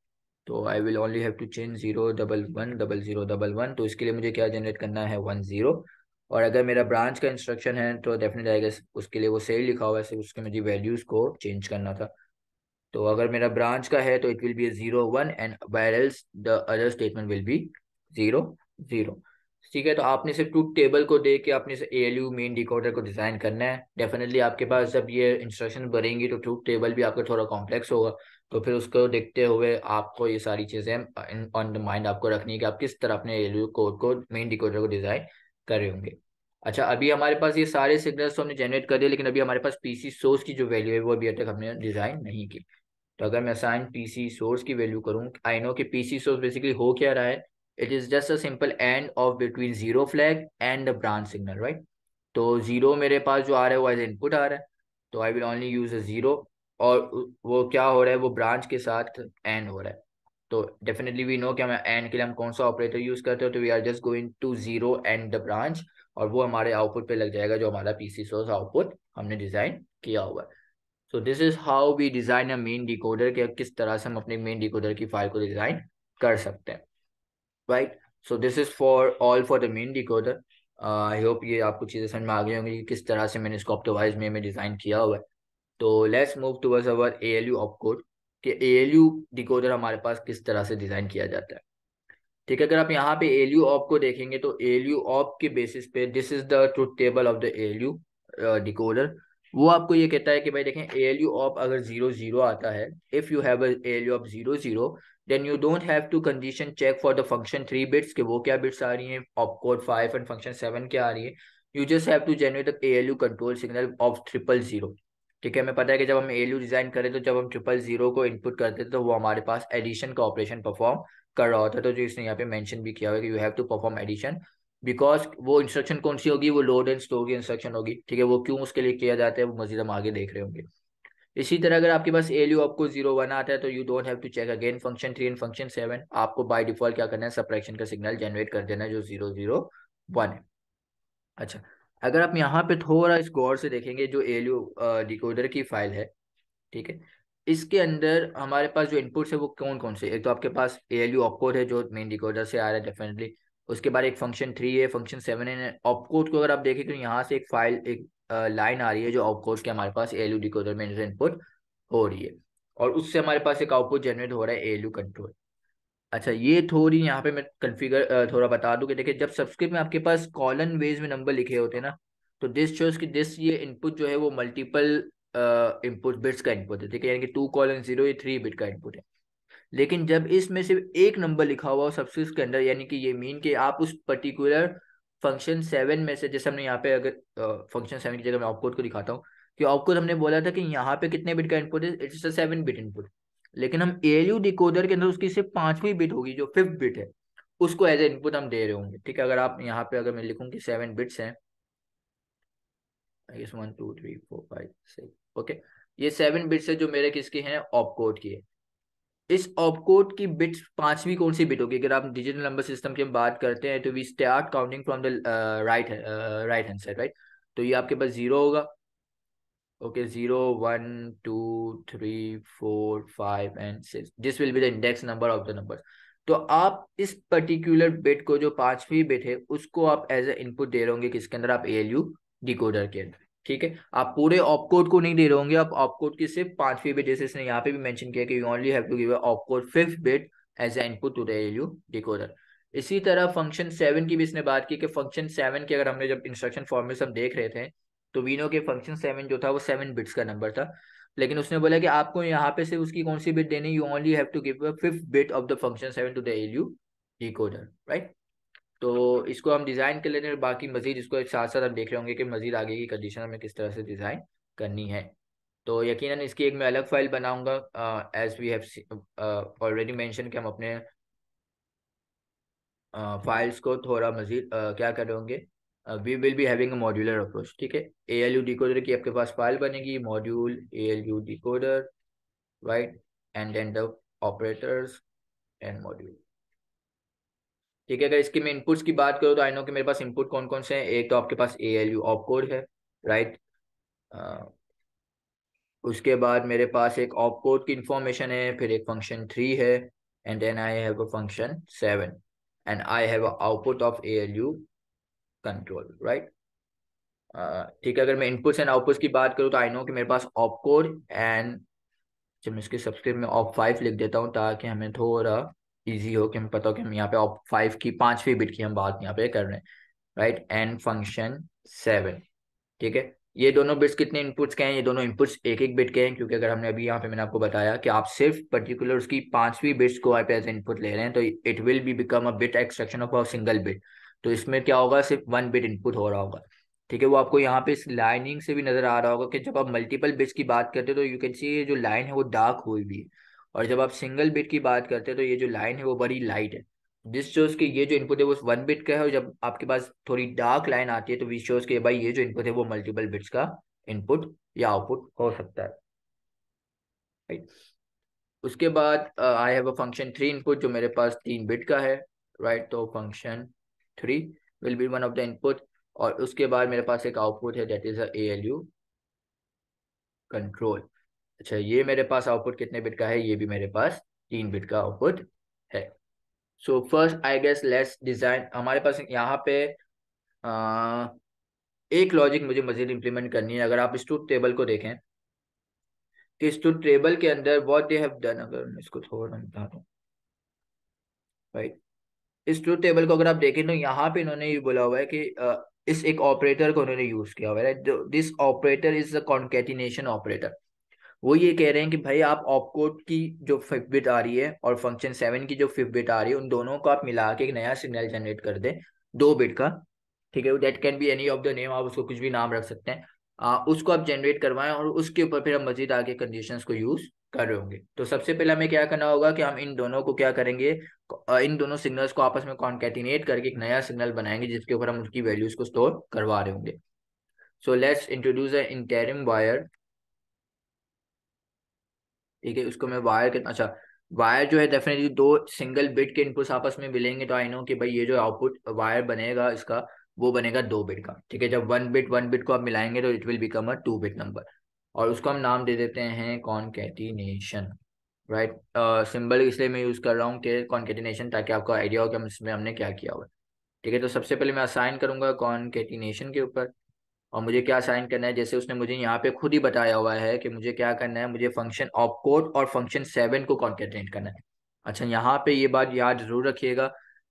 तो I will only have to change zero double one double zero double one तो इसके लिए मुझे क्या जनरेट करना है वन जीरो और अगर मेरा ब्रांच का इंस्ट्रक्शन है तो डेफिनेट आएगा उसके लिए वो सही लिखा हुआ है उसके मुझे वैल्यूज़ को चेंज करना था तो अगर मेरा ब्रांच का है तो it will be zero one and where the other statement will be zero zero ठीक है तो आपने सिर्फ टू टेबल को दे के आपने A L U main decoder को डिज़ाइन करना है डेफिनेटली आपके पास जब ये इंस्ट्रक्शन बढ़ेंगी तो टू टेबल भी आपका थोड़ा कॉम्प्लेक्स होगा तो फिर उसको देखते हुए आपको ये सारी चीज़ें ऑन द माइंड आपको रखनी है कि आप किस तरह अपने ए एल यू कोड को मेन डिकोडर को डिज़ाइन कर रहे होंगे अच्छा अभी हमारे पास ये सारे सिग्नल्स तो हमने जनरेट कर दिए लेकिन अभी हमारे पास पीसी सोर्स की जो वैल्यू है वो अभी तक हमने डिज़ाइन नहीं की तो अगर मैं साइन पीसी सोर्स की वैल्यू करूँ आई नो कि पीसी सोर्स बेसिकली हो क्या रहा है it is just a simple and of between zero flag and the branch signal तो जीरो मेरे पास जो आ रहा है वो एज इनपुट आ रहा है तो I will only use a zero और वो क्या हो रहा है वो ब्रांच के साथ एंड हो रहा है तो डेफिनेटली वी नो कि हम एंड के लिए हम कौन सा ऑपरेटर यूज करते हो तो we are just going to zero and the branch और वो हमारे आउटपुट पे लग जाएगा जो हमारा पीसी सोर्स आउटपुट हमने डिजाइन किया हुआ है so this is how we design a main decoder के किस तरह से हम अपने मेन डिकोडर की फाइल को डिजाइन कर सकते हैं right so this is for all for the main decoder I hope ये आपको चीज़ें समझ में आ गई होंगी कि किस तरह से मैंने इसको ऑप्टोवाइज में में डिज़ाइन किया हुआ है तो let's move towards our A L U opcode कि ए एल यू डिकोडर हमारे पास किस तरह से डिज़ाइन किया जाता है ठीक है अगर आप यहाँ पे एल यू ऑप को देखेंगे तो एल यू ऑप के बेसिस पे this is the truth table of the A L U decoder वो आपको ये कहता है कि भाई देखें ए एल यू ऑप अगर जीरो जीरो आता है if you have A L U op zero zero then you don't have to condition check for the function three bits ke wo kya bits आ रही हैं opcode 5 and function 7 kya aa rahi hai you just have to generate the ALU control signal of triple zero ठीक है मैं पता है कि जब हम ALU डिजाइन करें तो जब हम ट्रिपल जीरो को इनपुट करते हैं तो वो हमारे पास एडिशन का ऑपरेशन परफॉर्म कर रहा होता है तो जो इसने यहाँ पे मेंशन भी किया हुआ है कि you have to perform addition because वो इंस्ट्रक्शन कौन सी होगी वो लोड एंड स्टोर की इंस्ट्रक्शन होगी ठीक है वो क्यों उसके लिए किया जाता है वो मजीद हम आगे देख रहे होंगे इसी तरह अगर आपके पास एल यू आपको जीरो वन आता है तो you don't have to check again function three and function seven आपको बाय डिफॉल्ट क्या करना है सप्रेक्शन का सिग्नल जनरेट कर देना है जो जीरो जीरो वन है अच्छा अगर आप यहाँ पे थोड़ा इस गौर से देखेंगे जो एल यू डिकोडर की फाइल है ठीक है इसके अंदर हमारे पास जो इनपुट्स है वो कौन कौन से एक तो आपके पास ए एल यू ऑपकोड है जो मेन डिकोडर से आ रहा है डेफिनेटली उसके बाद एक फंक्शन थ्री है फंक्शन सेवन है ऑपकोड को अगर आप देखें तो यहाँ से एक फाइल एक लाइन आ रही है जो आउटपुट के हमारे पास एलयू डिकोडर में इनपुट हो रही है और उससे हमारे पास एक आउटपुट जनरेट हो रहा है एलयू कंट्रोल अच्छा ये थोड़ी यहाँ पे मैं कन्फिगर थोड़ा बता दूँ कि देखिए जब सब्सक्रिप्ट में आपके पास कॉलन वेज में नंबर लिखे होते हैं ना तो दिस शोज कि दिस ये इनपुट जो है वो मल्टीपल इनपुट बिट्स का इनपुट है ठीक है यानी कि टू कॉलन जीरो ये थ्री बिट का इनपुट है लेकिन जब इसमें सिर्फ एक नंबर लिखा हुआ हो सब्सक्रिप्ट के अंदर यानी कि ये मीन कि आप उस पर्टिकुलर फंक्शन सेवन में से जैसे हमने यहाँ पे अगर फंक्शन सेवन की जगह मैं ऑपकोड को दिखाता हूँ कि ऑपकोड हमने बोला था कि यहाँ पे कितने बिट का इनपुट है it's a seven bit input लेकिन हम ए यू डिकोडर के अंदर उसकी सिर्फ पांचवी बिट होगी जो फिफ्थ बिट है उसको एज ए इनपुट हम दे रहे होंगे ठीक है अगर आप यहाँ पे अगर मैं लिखूँ कि सेवन बिट्स हैं one two three four five six okay ये सेवन बिट्स है जो मेरे किसके हैं ऑपकोड की है इस ऑपकोड की बिट पांचवी कौन सी बिट होगी अगर आप डिजिटल नंबर सिस्टम की बात करते हैं तो we start counting from the right right hand side right तो ये आपके पास जीरो होगा okay zero one two three four five and six this will be the index number of the number तो आप इस पर्टिकुलर बिट को जो पांचवी बिट है उसको आप एज ए इनपुट दे रहे होंगे किसके अंदर आप ए एल यू डिकोडर के अंदर ठीक है आप पूरे ऑपकोड को नहीं दे रहे होंगे आप ऑपकोड की सिर्फ पांचवी बिट जैसे इसने यहाँ पे भी मैंशन किया कि you only have to give opcode fifth bit as a input to the ALU decoder इसी तरह फंक्शन सेवन की भी इसने बात की कि फंक्शन सेवन की अगर हमने जब इंस्ट्रक्शन फॉर्मुल्स हम देख रहे थे तो वीनो के फंक्शन सेवन जो था वो सेवन बिट्स का नंबर था लेकिन उसने बोला कि आपको यहाँ पे सिर्फ उसकी कौन सी बिट देनी you only have to give fifth bit of the function seven to the L U D right तो इसको हम डिज़ाइन कर लेते हैं बाकी मज़ीद इसको एक साथ साथ हम देख रहे होंगे कि मज़ीद आगे की कंडीशन हमें किस तरह से डिज़ाइन करनी है तो यकीनन इसकी एक मैं अलग फाइल बनाऊंगा as we have already mention कि हम अपने फाइल्स uh, को थोड़ा मज़ीद uh, क्या कर रहे होंगे we will be having a modular approach ठीक है ए एल यू डिकोडर की आपके पास फाइल बनेगी module A L U decoder right and and operators and module ठीक है अगर इसके मैं इनपुट्स की बात करूँ तो आई नो कि मेरे पास इनपुट कौन कौन से हैं एक तो आपके पास A L U op code है राइट आ, उसके बाद मेरे पास एक ऑप कोड की इंफॉर्मेशन है फिर एक फंक्शन थ्री है and then I have a function seven and I have a output of A L U control right ठीक है अगर मैं इनपुट्स एंड आउटपुट्स की बात करूँ तो आई नो कि मेरे पास ऑप कोड एंड जब मैं इसके सब्सक्रिप्ट में ऑप फाइव लिख देता हूँ ताकि हमें थोड़ा इजी हो कि हम पता हो कि हम यहाँ पे ऑप फाइव की पांचवी बिट की हम बात यहाँ पे कर रहे हैं राइट एंड फंक्शन सेवन ठीक है ये दोनों बिट्स कितने इनपुट्स के हैं ये दोनों इनपुट्स एक एक बिट के हैं क्योंकि अगर हमने अभी यहाँ पे मैंने आपको बताया कि आप सिर्फ पर्टिकुलर उसकी पांचवी बिट्स को आप एज इनपुट ले रहे हैं तो it will be become a bit extraction of a single bit तो इसमें क्या होगा सिर्फ वन बिट इनपुट हो रहा होगा ठीक है वो आपको यहाँ पे इस लाइनिंग से भी नजर आ रहा होगा कि जब आप मल्टीपल बिट्स की बात करते हो तो यू कैन सी जो लाइन है वो डार्क हुई भी है और जब आप सिंगल बिट की बात करते हैं तो ये जो लाइन है वो बड़ी लाइट है दिस शोज कि ये जो इनपुट है वो वन बिट का है और जब आपके पास थोड़ी डार्क लाइन आती है तो विच शोज कि भाई ये जो इनपुट है वो मल्टीपल बिट्स का इनपुट या आउटपुट हो सकता है राइट उसके बाद I have a function three input जो मेरे पास तीन बिट का है राइट तो function three will be one of the input और उसके बाद मेरे पास एक आउटपुट है that is A L U control अच्छा ये मेरे पास आउटपुट कितने बिट का है ये भी मेरे पास तीन बिट का आउटपुट है so first I guess less design हमारे पास यहाँ पे आ, एक लॉजिक मुझे मजीद इम्प्लीमेंट करनी है अगर आप स्टूड टेबल को देखें कि स्टूड टेबल के अंदर वॉट दे हैव डन अगर इसको थोड़ा बता दूँ राइट इस ट्रूथ टेबल को अगर आप देखें तो यहाँ पे इन्होंने ये बोला हुआ है कि इस एक ऑपरेटर को उन्होंने यूज किया हुआ है this operator is a concatenation operator वो ये कह रहे हैं कि भाई आप ऑपकोड की जो फिफ्थ बिट आ रही है और फंक्शन सेवन की जो फिफ्थ बिट आ रही है उन दोनों को आप मिला के एक नया सिग्नल जनरेट कर दें दो बिट का ठीक है that can be any of the name आप उसको कुछ भी नाम रख सकते हैं आ, उसको आप जनरेट करवाएं और उसके ऊपर फिर हम मजीद आगे कंडीशंस को यूज कर रहे होंगे तो सबसे पहले हमें क्या करना होगा कि हम इन दोनों को क्या करेंगे इन दोनों सिग्नल्स को आपस में कॉन्केटिनेट करके एक नया सिग्नल बनाएंगे जिसके ऊपर हम उसकी वैल्यूज को स्टोर करवा रहे होंगे so let's introduce a interim wire ठीक है उसको मैं वायर कितना अच्छा वायर जो है डेफिनेटली दो सिंगल बिट के इनपुट्स आपस में मिलेंगे तो आई नो कि भाई ये जो आउटपुट वायर बनेगा इसका वो बनेगा दो बिट का ठीक है जब वन बिट वन बिट को आप मिलाएंगे तो it will become a two bit number और उसको हम नाम दे देते हैं कॉन्केटिनेशन राइट सिंबल इसलिए मैं यूज़ कर रहा हूँ कि कॉन्केटिनेशन ताकि आपको आइडिया हो कि हम इसमें हमने क्या किया हुआ ठीक है तो सबसे पहले मैं असाइन करूंगा कॉन्केटिनेशन के ऊपर और मुझे क्या साइन करना है जैसे उसने मुझे यहाँ पे खुद ही बताया हुआ है कि मुझे क्या करना है मुझे फंक्शन ऑफ कोड और फंक्शन सेवन को कॉन्केटेट करना है अच्छा यहाँ पे ये बात याद जरूर रखिएगा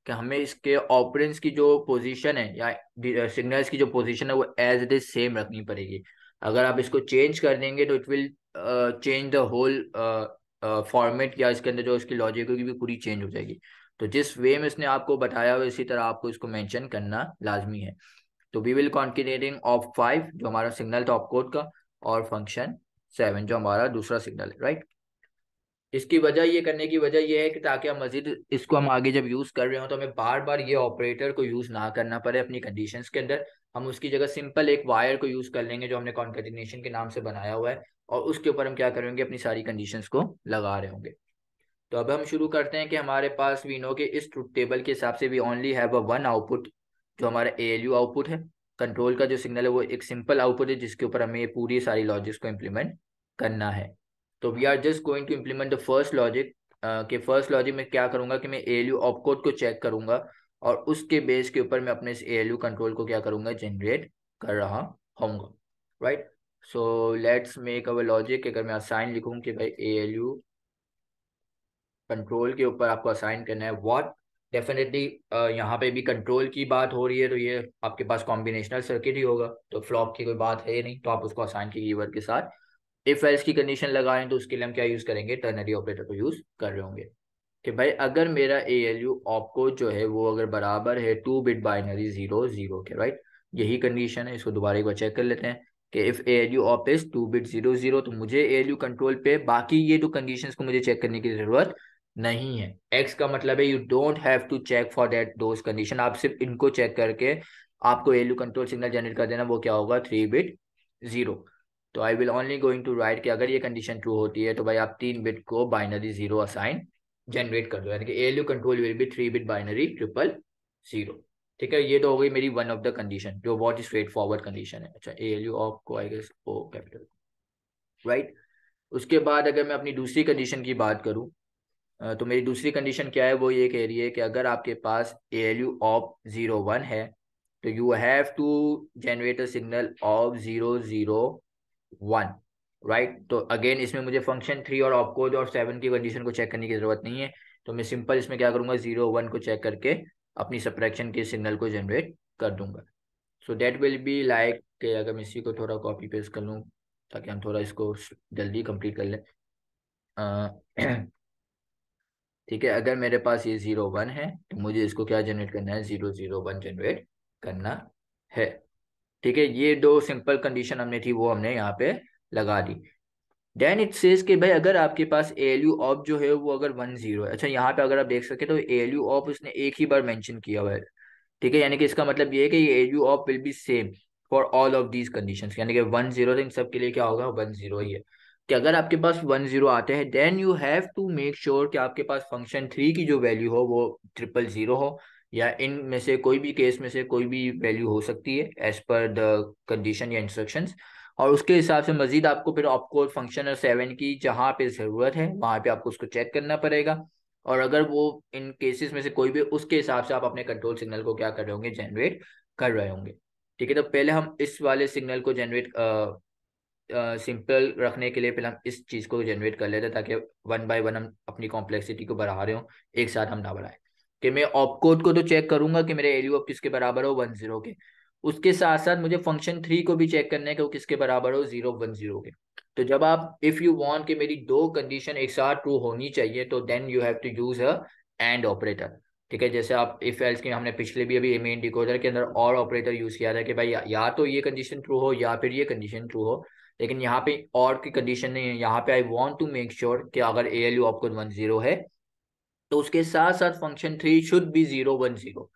कि हमें इसके ऑपरेंस की जो पोजीशन है या सिग्नल्स की जो पोजीशन है वो एज इट इज सेम रखनी पड़ेगी अगर आप इसको चेंज कर देंगे तो it will change the whole format या इसके अंदर जो इसकी लॉजिक होगी भी पूरी चेंज हो जाएगी तो जिस वे में इसने आपको बताया हुआ इसी तरह आपको इसको मेंशन करना लाजमी है तो we will concatenating of five जो हमारा सिग्नल था ऑपकोड कोड का और फंक्शन सेवन जो हमारा दूसरा सिग्नल है राइट इसकी वजह ये करने की वजह यह है कि ताकि हम मजीद इसको हम आगे जब यूज कर रहे हो तो हमें बार बार ये ऑपरेटर को यूज ना करना पड़े अपनी कंडीशन के अंदर हम उसकी जगह सिंपल एक वायर को यूज कर लेंगे जो हमने कॉन्कटिनेशन के नाम से बनाया हुआ है और उसके ऊपर हम क्या करेंगे अपनी सारी कंडीशन को लगा रहे होंगे तो अब हम शुरू करते हैं कि हमारे पास वीनो के इस टेबल के हिसाब से we only have a one output जो हमारा ए एल यू आउटपुट है कंट्रोल का जो सिग्नल है वो एक सिंपल आउटपुट है जिसके ऊपर हमें पूरी सारी लॉजिक्स को इम्प्लीमेंट करना है तो we are just going to implement the first logic के फर्स्ट लॉजिक में क्या करूंगा कि मैं ए एल यू ऑपकोड को चेक करूंगा और उसके बेस के ऊपर मैं अपने इस ए एल यू कंट्रोल को क्या करूंगा जनरेट कर रहा होऊंगा right so let's make our logic अगर मैं असाइन लिखूँ कि भाई ए एल यू कंट्रोल के ऊपर आपको असाइन करना है वॉट डेफिनेटली uh, यहाँ पे भी कंट्रोल की बात हो रही है तो ये आपके पास कॉम्बिनेशनल सर्किट ही होगा तो फ्लॉप की कोई बात है नहीं तो आप उसको आसान की वर्ड के साथ इफ एल्स की कंडीशन लगाएं तो उसके लिए हम क्या यूज करेंगे टर्नरी ऑपरेटर को यूज कर रहे होंगे कि भाई अगर मेरा ए एल यू ऑपको जो है वो अगर बराबर है two bit binary zero zero के राइट यही कंडीशन है इसको दोबारा एक बार चेक कर लेते हैं कि if A L U op is two bit zero zero तो मुझे ए एल यू कंट्रोल पे बाकी ये जो कंडीशन को मुझे चेक करने की जरूरत नहीं है एक्स का मतलब है you don't have to check for that those condition आप सिर्फ इनको चेक करके आपको एलू कंट्रोल सिग्नल जनरेट कर देना वो क्या होगा थ्री बिट जीरो तो I will only going to write कि अगर ये कंडीशन ट्रू होती है तो भाई आप तीन बिट को बाइनरी जीरो असाइन जनरेट कर दो यानी कि ALU control will be three bit binary triple zero ठीक है ये तो हो गई मेरी वन ऑफ द कंडीशन जो बहुत ही स्ट्रेट फॉरवर्ड कंडीशन है अच्छा ए एल ऑफ को I guess O capital right उसके बाद अगर मैं अपनी दूसरी कंडीशन की बात करूं तो मेरी दूसरी कंडीशन क्या है वो ये कह रही है कि अगर आपके पास A L U op zero one है तो you have to generate a signal of zero zero one right तो अगेन इसमें मुझे फंक्शन थ्री और ऑफ कोड और सेवन की कंडीशन को चेक करने की ज़रूरत नहीं है तो मैं सिंपल इसमें क्या करूँगा ज़ीरो वन को चेक करके अपनी सप्रैक्शन के सिग्नल को जनरेट कर दूंगा so that will be like कि अगर मैं इसी को थोड़ा कॉपी पेस्ट कर लूँ ताकि हम थोड़ा इसको जल्दी कंप्लीट कर लें ठीक है अगर मेरे पास ये जीरो वन है तो मुझे इसको क्या जनरेट करना है जीरो जीरो वन जनरेट करना है ठीक है ये दो सिंपल कंडीशन हमने थी वो हमने यहाँ पे लगा दी देन इट सेज के भाई अगर आपके पास ए एल यू ऑफ जो है वो अगर वन जीरो है अच्छा यहाँ पे अगर आप देख सके तो ए एल यू ऑफ उसने एक ही बार मैंशन किया हुआ है ठीक है यानी कि इसका मतलब ये है कि A L U op will be same for all of these condition यानी कि वन जीरो तो इन सब के लिए क्या होगा वन जीरो ही है कि अगर आपके पास वन जीरो आते हैं then you have to make sure कि आपके पास फंक्शन थ्री की जो वैल्यू हो वो ट्रिपल जीरो हो या इन में से कोई भी केस में से कोई भी वैल्यू हो सकती है एज पर द कंडीशन या इंस्ट्रक्शन और उसके हिसाब से मजीद आपको फिर आपको फंक्शन और सेवन की जहाँ पे ज़रूरत है वहां पे आपको उसको चेक करना पड़ेगा और अगर वो इन केसेस में से कोई भी उसके हिसाब से आप अपने कंट्रोल सिग्नल को क्या कर रहे होंगे जनरेट कर रहे होंगे ठीक है तो पहले हम इस वाले सिग्नल को जनरेट सिंपल uh, रखने के लिए पहले हम इस चीज़ को जनरेट कर लेते हैं ताकि वन बाय वन हम अपनी कॉम्प्लेक्सिटी को बढ़ा रहे हो एक साथ हम ना बढ़ाए कि मैं ऑपकोड को तो चेक करूंगा कि मेरे एलयू अब किसके बराबर हो वन जीरो के उसके साथ साथ मुझे फंक्शन थ्री को भी चेक करना है कि वो किसके बराबर हो जीरो वन जीरो के तो जब आप इफ़ यू वॉन्ट कि मेरी दो कंडीशन एक साथ ट्रू होनी चाहिए तो then you have to use a and operator ठीक है जैसे आप इफ एल्स के हमने पिछले भी अभी मेन डिकोडर के अंदर और ऑपरेटर यूज़ किया था कि भाई या, या तो ये कंडीशन ट्रू हो या फिर ये कंडीशन ट्रू हो लेकिन यहाँ पे और की कंडीशन नहीं है यहाँ पे I want to make sure कि अगर ए एल यू आपको वन जीरो है तो उसके साथ साथ function three should be zero one zero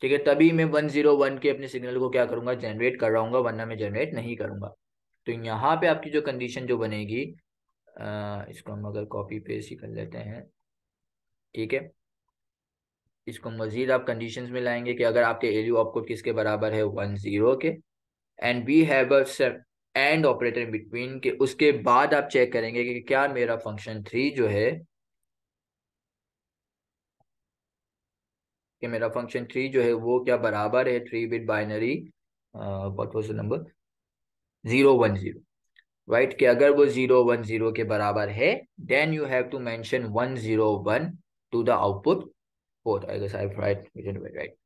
ठीक है तभी मैं वन जीरो वन के अपने सिग्नल को क्या करूंगा जनरेट कर रहा हूँ वरना मैं जनरेट नहीं करूंगा तो यहाँ पे आपकी जो कंडीशन जो बनेगी आ, इसको हम अगर कॉपी पेस्ट ही कर लेते हैं ठीक है इसको मजीद आप कंडीशंस में लाएंगे कि अगर आपके एल यू आपको किसके बराबर है वन जीरो के and we have and operator in between के उसके बाद आप चेक करेंगे कि क्या मेरा फंक्शन थ्री जो है कि मेरा फंक्शन थ्री जो है वो क्या बराबर है three bit binary number zero one zero right कि अगर वो जीरो वन जीरो के बराबर है then you have to mention one zero one to the output for I guess I write right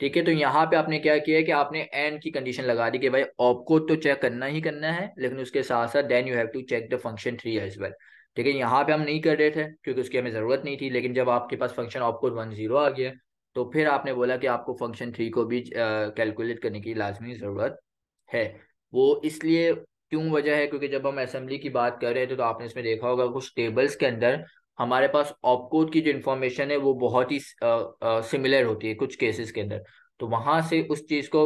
ठीक है तो यहाँ पे आपने क्या किया कि आपने एंड की कंडीशन लगा दी कि भाई ऑपको तो चेक करना ही करना है लेकिन उसके साथ साथ then you have to check the function three as well ठीक है यहाँ पे हम नहीं कर रहे थे क्योंकि उसकी हमें ज़रूरत नहीं थी लेकिन जब आपके पास फंक्शन ऑपकोड वन जीरो आ गया तो फिर आपने बोला कि आपको फंक्शन थ्री को भी कैलकुलेट करने की लाजमी ज़रूरत है वो इसलिए क्यों वजह है क्योंकि जब हम असेंबली की बात कर रहे थे तो आपने इसमें देखा होगा कुछ टेबल्स के अंदर हमारे पास ऑपकोड की जो इन्फॉर्मेशन है वो बहुत ही सिमिलर होती है कुछ केसेस के अंदर तो वहां से उस चीज को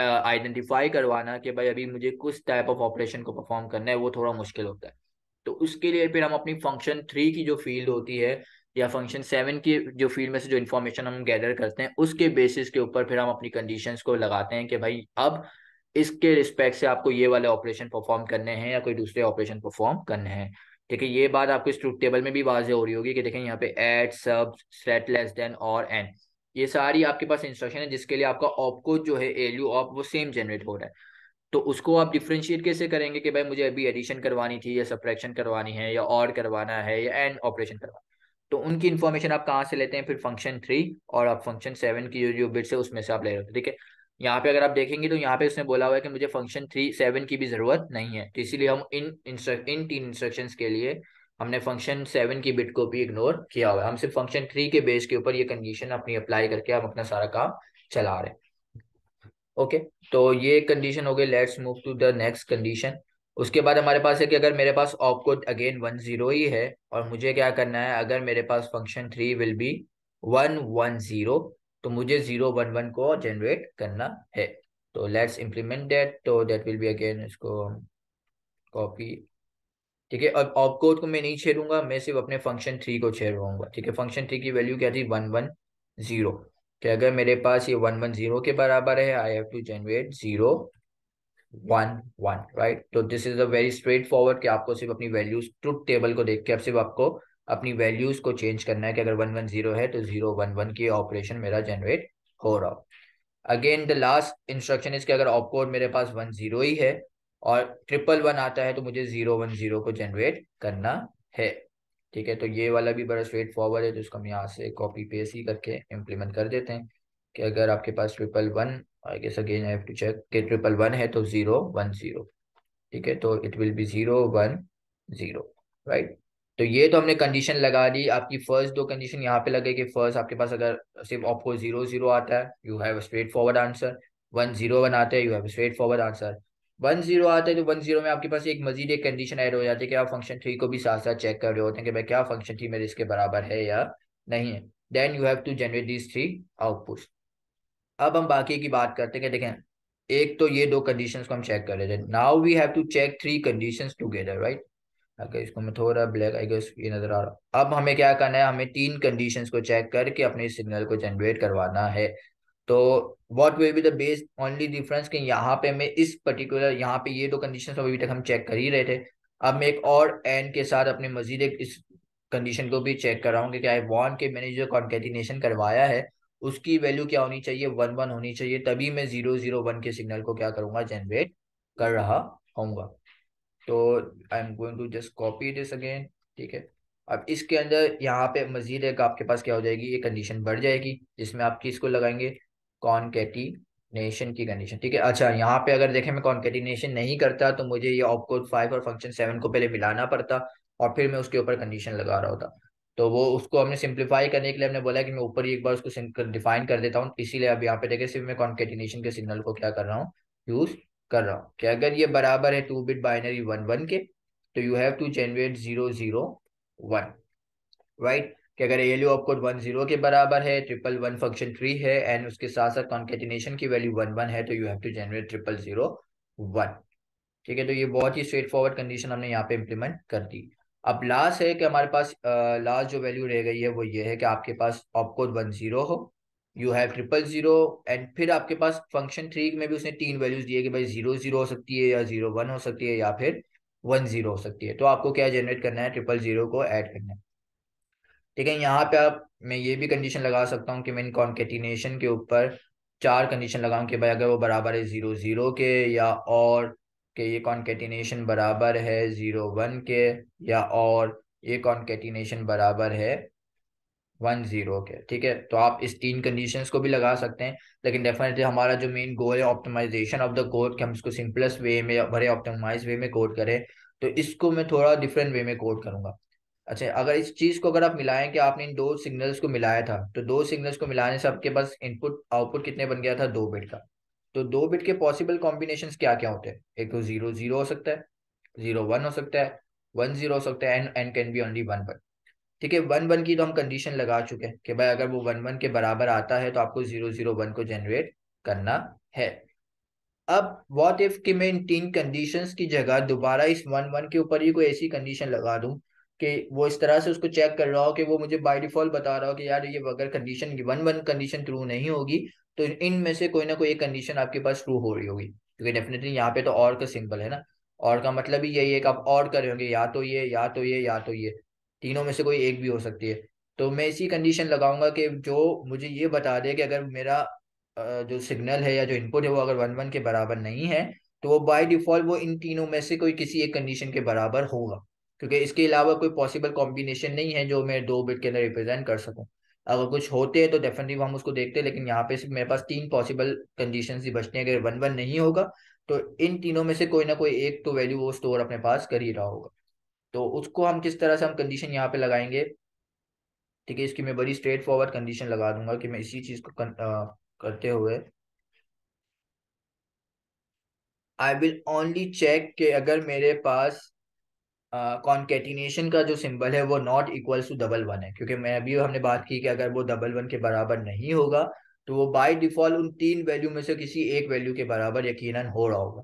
आइडेंटिफाई करवाना कि भाई अभी मुझे कुछ टाइप ऑफ ऑपरेशन को परफॉर्म करना है वो थोड़ा मुश्किल होता है तो उसके लिए फिर हम अपनी फंक्शन थ्री की जो फील्ड होती है या फंक्शन सेवन की जो फील्ड में से जो इन्फॉर्मेशन हम गैदर करते हैं उसके बेसिस के ऊपर फिर हम अपनी कंडीशंस को लगाते हैं कि भाई अब इसके रिस्पेक्ट से आपको ये वाले ऑपरेशन परफॉर्म करने हैं या कोई दूसरे ऑपरेशन परफॉर्म करने हैं देखिए ये बात आपको इस ट्रूथ टेबल में भी वाजे हो रही होगी कि देखें यहाँ पे add sub set less than or and ये सारी आपके पास इंस्ट्रक्शन है जिसके लिए आपका ऑपको जो है एल्यू ऑप वो सेम जनरेट हो रहा है तो उसको आप डिफ्रेंशिएट कैसे करेंगे कि भाई मुझे अभी एडिशन करवानी थी या सप्रैक्शन करवानी है या और करवाना है या एंड ऑपरेशन करवाना तो उनकी इन्फॉर्मेशन आप कहाँ से लेते हैं फिर फंक्शन थ्री और आप फंक्शन सेवन की जो जो बिट्स है उसमें से आप ले रहे हो ठीक है यहाँ पे अगर आप देखेंगे तो यहाँ पे उसने बोला हुआ है कि मुझे फंक्शन थ्री सेवन की भी जरूरत नहीं है तो इसीलिए हम इन इन तीन इंस्ट्रक्शन के लिए हमने फंक्शन सेवन की बिट को भी इग्नोर किया हुआ है हम सिर्फ फंक्शन थ्री के बेस के ऊपर ये कंडीशन अपनी अप्लाई करके हम अपना सारा काम चला रहे ओके तो ये कंडीशन हो गई let's move to the next condition उसके बाद हमारे पास है कि अगर मेरे पास op code again one zero ही है और मुझे क्या करना है अगर मेरे पास function three will be one one zero तो मुझे जीरो वन वन को जनरेट करना है तो लेट्स इम्प्लीमेंट डेट तो डेट विल बी अगेन इसको कॉपी ठीक है अब ऑप कोड को मैं नहीं छेड़ूंगा मैं सिर्फ अपने फंक्शन थ्री को छेड़ रहूंगा ठीक है फंक्शन थ्री की वैल्यू क्या थी वन वन जीरो अगर मेरे पास ये वन वन जीरो के बराबर है I have to generate zero one one right तो this is a very straightforward कि आपको सिर्फ अपनी वैल्यूज ट्रुथ टेबल को देख के अब सिर्फ आपको अपनी वैल्यूज को चेंज करना है कि अगर वन वन जीरो है तो जीरो वन वन की ऑपरेशन मेरा जनरेट हो रहा हो अगेन द लास्ट इंस्ट्रक्शन इसके अगर ऑपकोड मेरे पास वन जीरो ही है और ट्रिपल वन आता है तो मुझे जीरो वन जीरो को जनरेट करना है ठीक है तो ये वाला भी बड़ा स्ट्रेट फॉरवर्ड है तो इसको हम यहाँ से कॉपी पेस ही करके इम्प्लीमेंट कर देते हैं कि अगर आपके पास triple one I guess again I have to check कि ट्रिपल वन है तो जीरो वन जीरो ठीक है तो it will be zero one zero right तो ये तो हमने कंडीशन लगा दी आपकी फर्स्ट दो कंडीशन यहाँ पे लगे कि फर्स्ट आपके पास अगर सिर्फ आपको जीरो जीरो आता है you have straightforward answer one zero one आता है you have straightforward answer one zero आता है तो वन जीरो में आपके पास एक मजीद एक कंडीशन ऐड हो जाती है कि आप फंक्शन थ्री को भी साथ साथ चेक कर रहे होते हैं कि भाई क्या फंक्शन थ्री मेरे इसके बराबर है या नहीं है then you have to generate this three output अब हम बाकी की बात करते हैं कि देखें एक तो ये दो कंडीशन को हम चेक कर रहे थे now we have to check three condition together right okay इसको मैं थोड़ा ब्लैक आई गेस ये नज़र आ रहा अब हमें क्या करना है हमें तीन कंडीशंस को चेक करके अपने सिग्नल को जनरेट करवाना है तो what will be the base only difference कि यहाँ पे मैं इस पर्टिकुलर यहाँ पे ये दो कंडीशन अभी तक हम चेक कर ही रहे थे अब मैं एक और एंड के साथ अपने मजीद एक इस कंडीशन को भी चेक कर रहा हूँ कि आई वॉन्ट के मैंने जो कॉन्केटिनेशन करवाया है उसकी वैल्यू क्या होनी चाहिए वन वन होनी चाहिए तभी मैं जीरो जीरो वन के सिग्नल को क्या करूँगा जनरेट कर रहा होऊंगा तो I am going to just copy this again ठीक है अब इसके अंदर यहाँ पे मजीद एक आपके पास क्या हो जाएगी ये कंडीशन बढ़ जाएगी जिसमें आप किसको लगाएंगे कॉन्केटिनेशन की कंडीशन ठीक है अच्छा यहाँ पे अगर देखें मैं कॉन्केटिनेशन नहीं करता तो मुझे ये ऑपकोड फाइव और फंक्शन सेवन को पहले मिलाना पड़ता और फिर मैं उसके ऊपर कंडीशन लगा रहा होता तो वो उसको हमने सिंप्लीफाई करने के लिए हमने बोला कि मैं ऊपर ही एक बार उसको डिफाइन कर देता हूँ इसीलिए अब यहाँ पे देखें सिर्फ मैं कॉन्केटिनेशन के सिग्नल को क्या कर रहा हूँ यूज कर रहा हूं कि अगर ये बराबर है two bit binary one one के तो you have to generate zero zero one right कि अगर ए एल आपको वन जीरो के बराबर है ट्रिपल वन फंक्शन थ्री है एंड उसके साथ साथ कॉन्केटिनेशन की वैल्यू वन वन है तो you have to generate triple zero one ठीक है तो ये बहुत ही स्ट्रेट फॉरवर्ड कंडीशन हमने यहाँ पे इम्प्लीमेंट कर दी अब लास्ट है कि हमारे पास लास्ट जो वैल्यू रह गई है वो ये है कि आपके पास ऑपकोड वन जीरो हो you have triple zero and फिर आपके पास फंक्शन थ्री में भी उसने तीन वैल्यूज दिए कि भाई जीरो जीरो हो सकती है या जीरो वन हो सकती है या फिर वन जीरो हो सकती है तो आपको क्या जनरेट करना है ट्रिपल जीरो को ऐड करना है ठीक है यहाँ पे आप मैं ये भी कंडीशन लगा सकता हूँ कि मैं इन कॉन्केटिनेशन के ऊपर चार कंडीशन लगाऊँ कि भाई अगर वो बराबर है जीरो जीरो के या और के ये कॉन्केटिनेशन बराबर है जीरो वन के या और ये कॉन्केटिनेशन बराबर है वन जीरो के ठीक है तो आप इस तीन कंडीशंस को भी लगा सकते हैं लेकिन डेफिनेटली हमारा जो मेन गोल है ऑप्टिमाइजेशन ऑफ द कोड कि हम इसको सिंपलेस्ट वे में भरे ऑप्टिमाइज वे में कोड करें तो इसको मैं थोड़ा डिफरेंट वे में कोड करूंगा अच्छा अगर इस चीज को अगर आप मिलाएं कि आपने इन दो सिग्नल्स को मिलाया था तो दो सिग्नल्स को मिलाने से आपके पास इनपुट आउटपुट कितने बन गया था दो बिट का तो दो बिट के पॉसिबल कॉम्बिनेशन क्या क्या होते हैं एक तो जीरो जीरो हो सकता है जीरो वन हो सकता है वन जीरो हो सकता है and and can be only one but ठीक है वन वन की तो हम कंडीशन लगा चुके हैं कि भाई अगर वो वन वन के बराबर आता है तो आपको जीरो जीरो वन को जनरेट करना है अब वॉट इफ कि मैं इन तीन कंडीशंस की जगह दोबारा इस वन वन के ऊपर ही कोई ऐसी कंडीशन लगा दूं कि वो इस तरह से उसको चेक कर रहा हो कि वो मुझे बाई डिफॉल्ट बता रहा हो कि यार ये अगर condition one one condition true नहीं होगी तो इन में से कोई ना कोई एक कंडीशन आपके पास ट्रू हो रही होगी क्योंकि डेफिनेटली यहाँ पे तो और का सिंपल है ना और का मतलब ही यही है कि आप और कर रहे या तो ये या तो ये या तो ये तीनों में से कोई एक भी हो सकती है तो मैं इसी कंडीशन लगाऊंगा कि जो मुझे ये बता दे कि अगर मेरा जो सिग्नल है या जो इनपुट है वो अगर वन वन के बराबर नहीं है तो वो बाय डिफॉल्ट वो इन तीनों में से कोई किसी एक कंडीशन के बराबर होगा क्योंकि इसके अलावा कोई पॉसिबल कॉम्बिनेशन नहीं है जो मैं दो बिट के अंदर रिप्रेजेंट कर सकूं अगर कुछ होते हैं तो डेफिनेटली हम उसको देखते हैं लेकिन यहाँ पे सिर्फ मेरे पास तीन पॉसिबल कंडीशन ही बचते हैं अगर वन वन नहीं होगा तो इन तीनों में से कोई ना कोई एक तो वैल्यू वो स्टोर अपने पास कर ही रहा होगा तो उसको हम किस तरह से हम कंडीशन यहाँ पे लगाएंगे ठीक है इसकी मैं बड़ी स्ट्रेट फॉरवर्ड कंडीशन लगा दूंगा कि मैं इसी चीज को कर, आ, करते हुए आई विल ओनली चेक के अगर मेरे पास कॉन्केटिनेशन uh, का जो सिंबल है वो not equal to double one है क्योंकि मैं अभी हमने बात की कि अगर वो डबल वन के बराबर नहीं होगा तो वो बाय डिफॉल्ट उन तीन वैल्यू में से किसी एक वैल्यू के बराबर यकीनन हो रहा होगा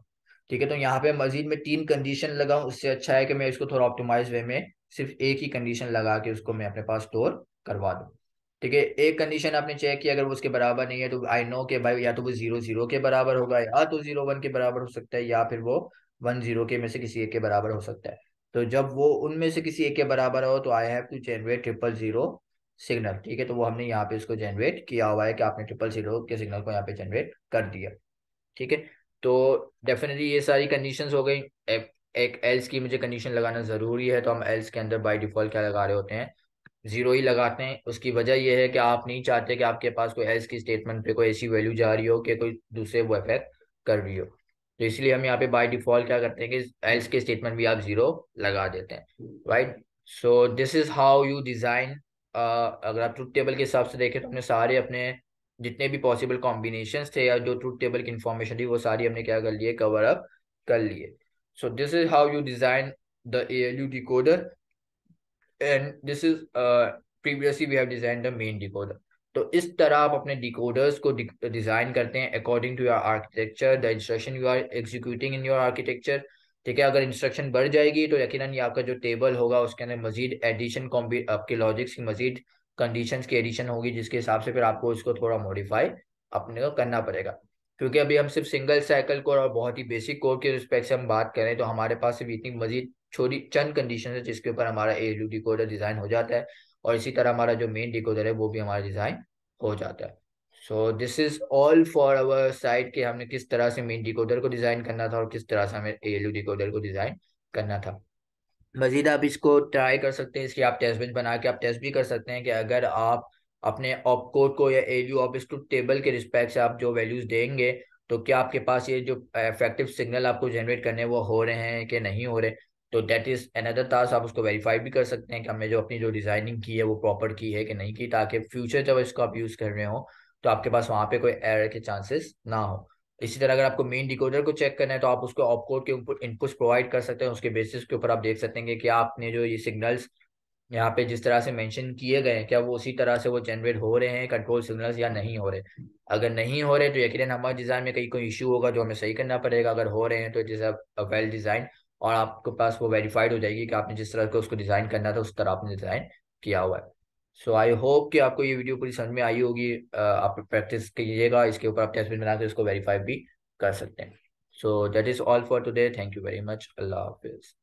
ठीक है तो यहाँ पे मजीद में तीन कंडीशन लगाऊ उससे अच्छा है कि मैं इसको थोड़ा ऑप्टिमाइज वे में सिर्फ एक ही कंडीशन लगा के उसको मैं अपने पास स्टोर करवा दूँ ठीक है एक कंडीशन आपने चेक किया अगर वो उसके बराबर नहीं है तो आई नो के भाई या तो वो जीरो जीरो के बराबर होगा या तो जीरो वन के बराबर हो सकता है या फिर वो वन जीरो के में से किसी एक के बराबर हो सकता है तो जब वो उनमें से किसी एक के बराबर हो तो I have to generate triple zero signal ठीक है तो वो हमने यहाँ पे इसको जनरेट किया हुआ है कि आपने ट्रिपल जीरो के सिग्नल को यहाँ पे जनरेट कर दिया ठीक है तो डेफिनेटली ये सारी कंडीशन हो गई एक एल्स की मुझे कंडीशन लगाना ज़रूरी है तो हम एल्स के अंदर बाई डिफ़ॉल्ट क्या लगा रहे होते हैं ज़ीरो ही लगाते हैं उसकी वजह यह है कि आप नहीं चाहते कि आपके पास कोई एल्स की स्टेटमेंट पे कोई ऐसी वैल्यू जा रही हो कि कोई दूसरे वो अफेक्ट कर रही हो तो इसलिए हम यहाँ पे बाय डिफ़ॉल्ट क्या करते हैं कि एल्स के स्टेटमेंट भी आप ज़ीरो लगा देते हैं right so this is how you design अगर आप ट्रूथ टेबल के हिसाब से देखें तो हमने सारे अपने जितने भी पॉसिबल कॉम्बिनेशन थे या जो ट्रूथ टेबल की इन्फॉर्मेशन थी वो सारी हमने क्या कर लिए कवर अप कर लिए so this is how you design the A L U decoder and this is previously we have design the main decoder तो इस तरह आप अपने डिकोडर्स को डिजाइन करते हैं according to your architecture the instruction you are executing in your architecture ठीक है अगर इंस्ट्रक्शन बढ़ जाएगी तो यकीनन ये आपका जो टेबल होगा उसके अंदर मजीद एडिशन आपके लॉजिक्स की मजीद कंडीशंस की एडिशन होगी जिसके हिसाब से फिर आपको इसको थोड़ा मॉडिफाई अपने को करना पड़ेगा क्योंकि अभी हम सिर्फ सिंगल साइकिल कोर और बहुत ही बेसिक कोर के रिस्पेक्ट से हम बात करें तो हमारे पास सिर्फ इतनी मजीद छोटी चंद कंडीशन है जिसके ऊपर हमारा ए यू डिकोडर डिज़ाइन हो जाता है और इसी तरह हमारा जो मेन डिकोडर है वो भी हमारा डिज़ाइन हो जाता है so this is all for our side के हमने किस तरह से मेन डिकोडर को डिज़ाइन करना था और किस तरह से हमें ए एल डिकोडर को डिज़ाइन करना था मजीद आप इसको ट्राई कर सकते हैं इसकी आप टेस्ट बेंच बना के आप टेस्ट भी कर सकते हैं कि अगर आप अपने ऑप कोड को या यू ऑफिस इसको टेबल के रिस्पेक्ट से आप जो वैल्यूज देंगे तो क्या आपके पास ये जो इफेक्टिव सिग्नल आपको जनरेट करने वो हो रहे हैं कि नहीं हो रहे तो दैट इज़ अनदर टास्क आप उसको वेरीफाई भी कर सकते हैं कि हमने जो अपनी जो डिज़ाइनिंग की है वो प्रॉपर की है कि नहीं की ताकि फ्यूचर जब इसको आप यूज़ कर रहे हो तो आपके पास वहाँ पे कोई एरर के चांसेस ना हो इसी तरह अगर आपको मेन डिकोडर को चेक करना है तो आप उसको ऑपकोड के ऊपर इनपुट्स प्रोवाइड कर सकते हैं उसके बेसिस के ऊपर आप देख सकते हैं कि आपने जो ये सिग्नल्स यहाँ पे जिस तरह से मेंशन किए गए हैं क्या वो उसी तरह से वो जनरेट हो रहे हैं कंट्रोल सिग्नल्स या नहीं हो रहे अगर नहीं हो रहे तो यकीन हमारे डिज़ाइन में कहीं कोई इशू होगा जो हमें सही करना पड़ेगा अगर हो रहे हैं तो it is a well design और आपके पास वो वेरीफाइड हो जाएगी कि आपने जिस तरह का उसको डिज़ाइन करना था उस तरह आपने डिज़ाइन किया हुआ है सो आई होप कि आपको ये वीडियो पूरी समझ में आई होगी आप प्रैक्टिस कीजिएगा इसके ऊपर आप टेस्ट बनाकर इसको वेरीफाई भी कर सकते हैं so that is all for today thank you very much अल्लाह हाफिज़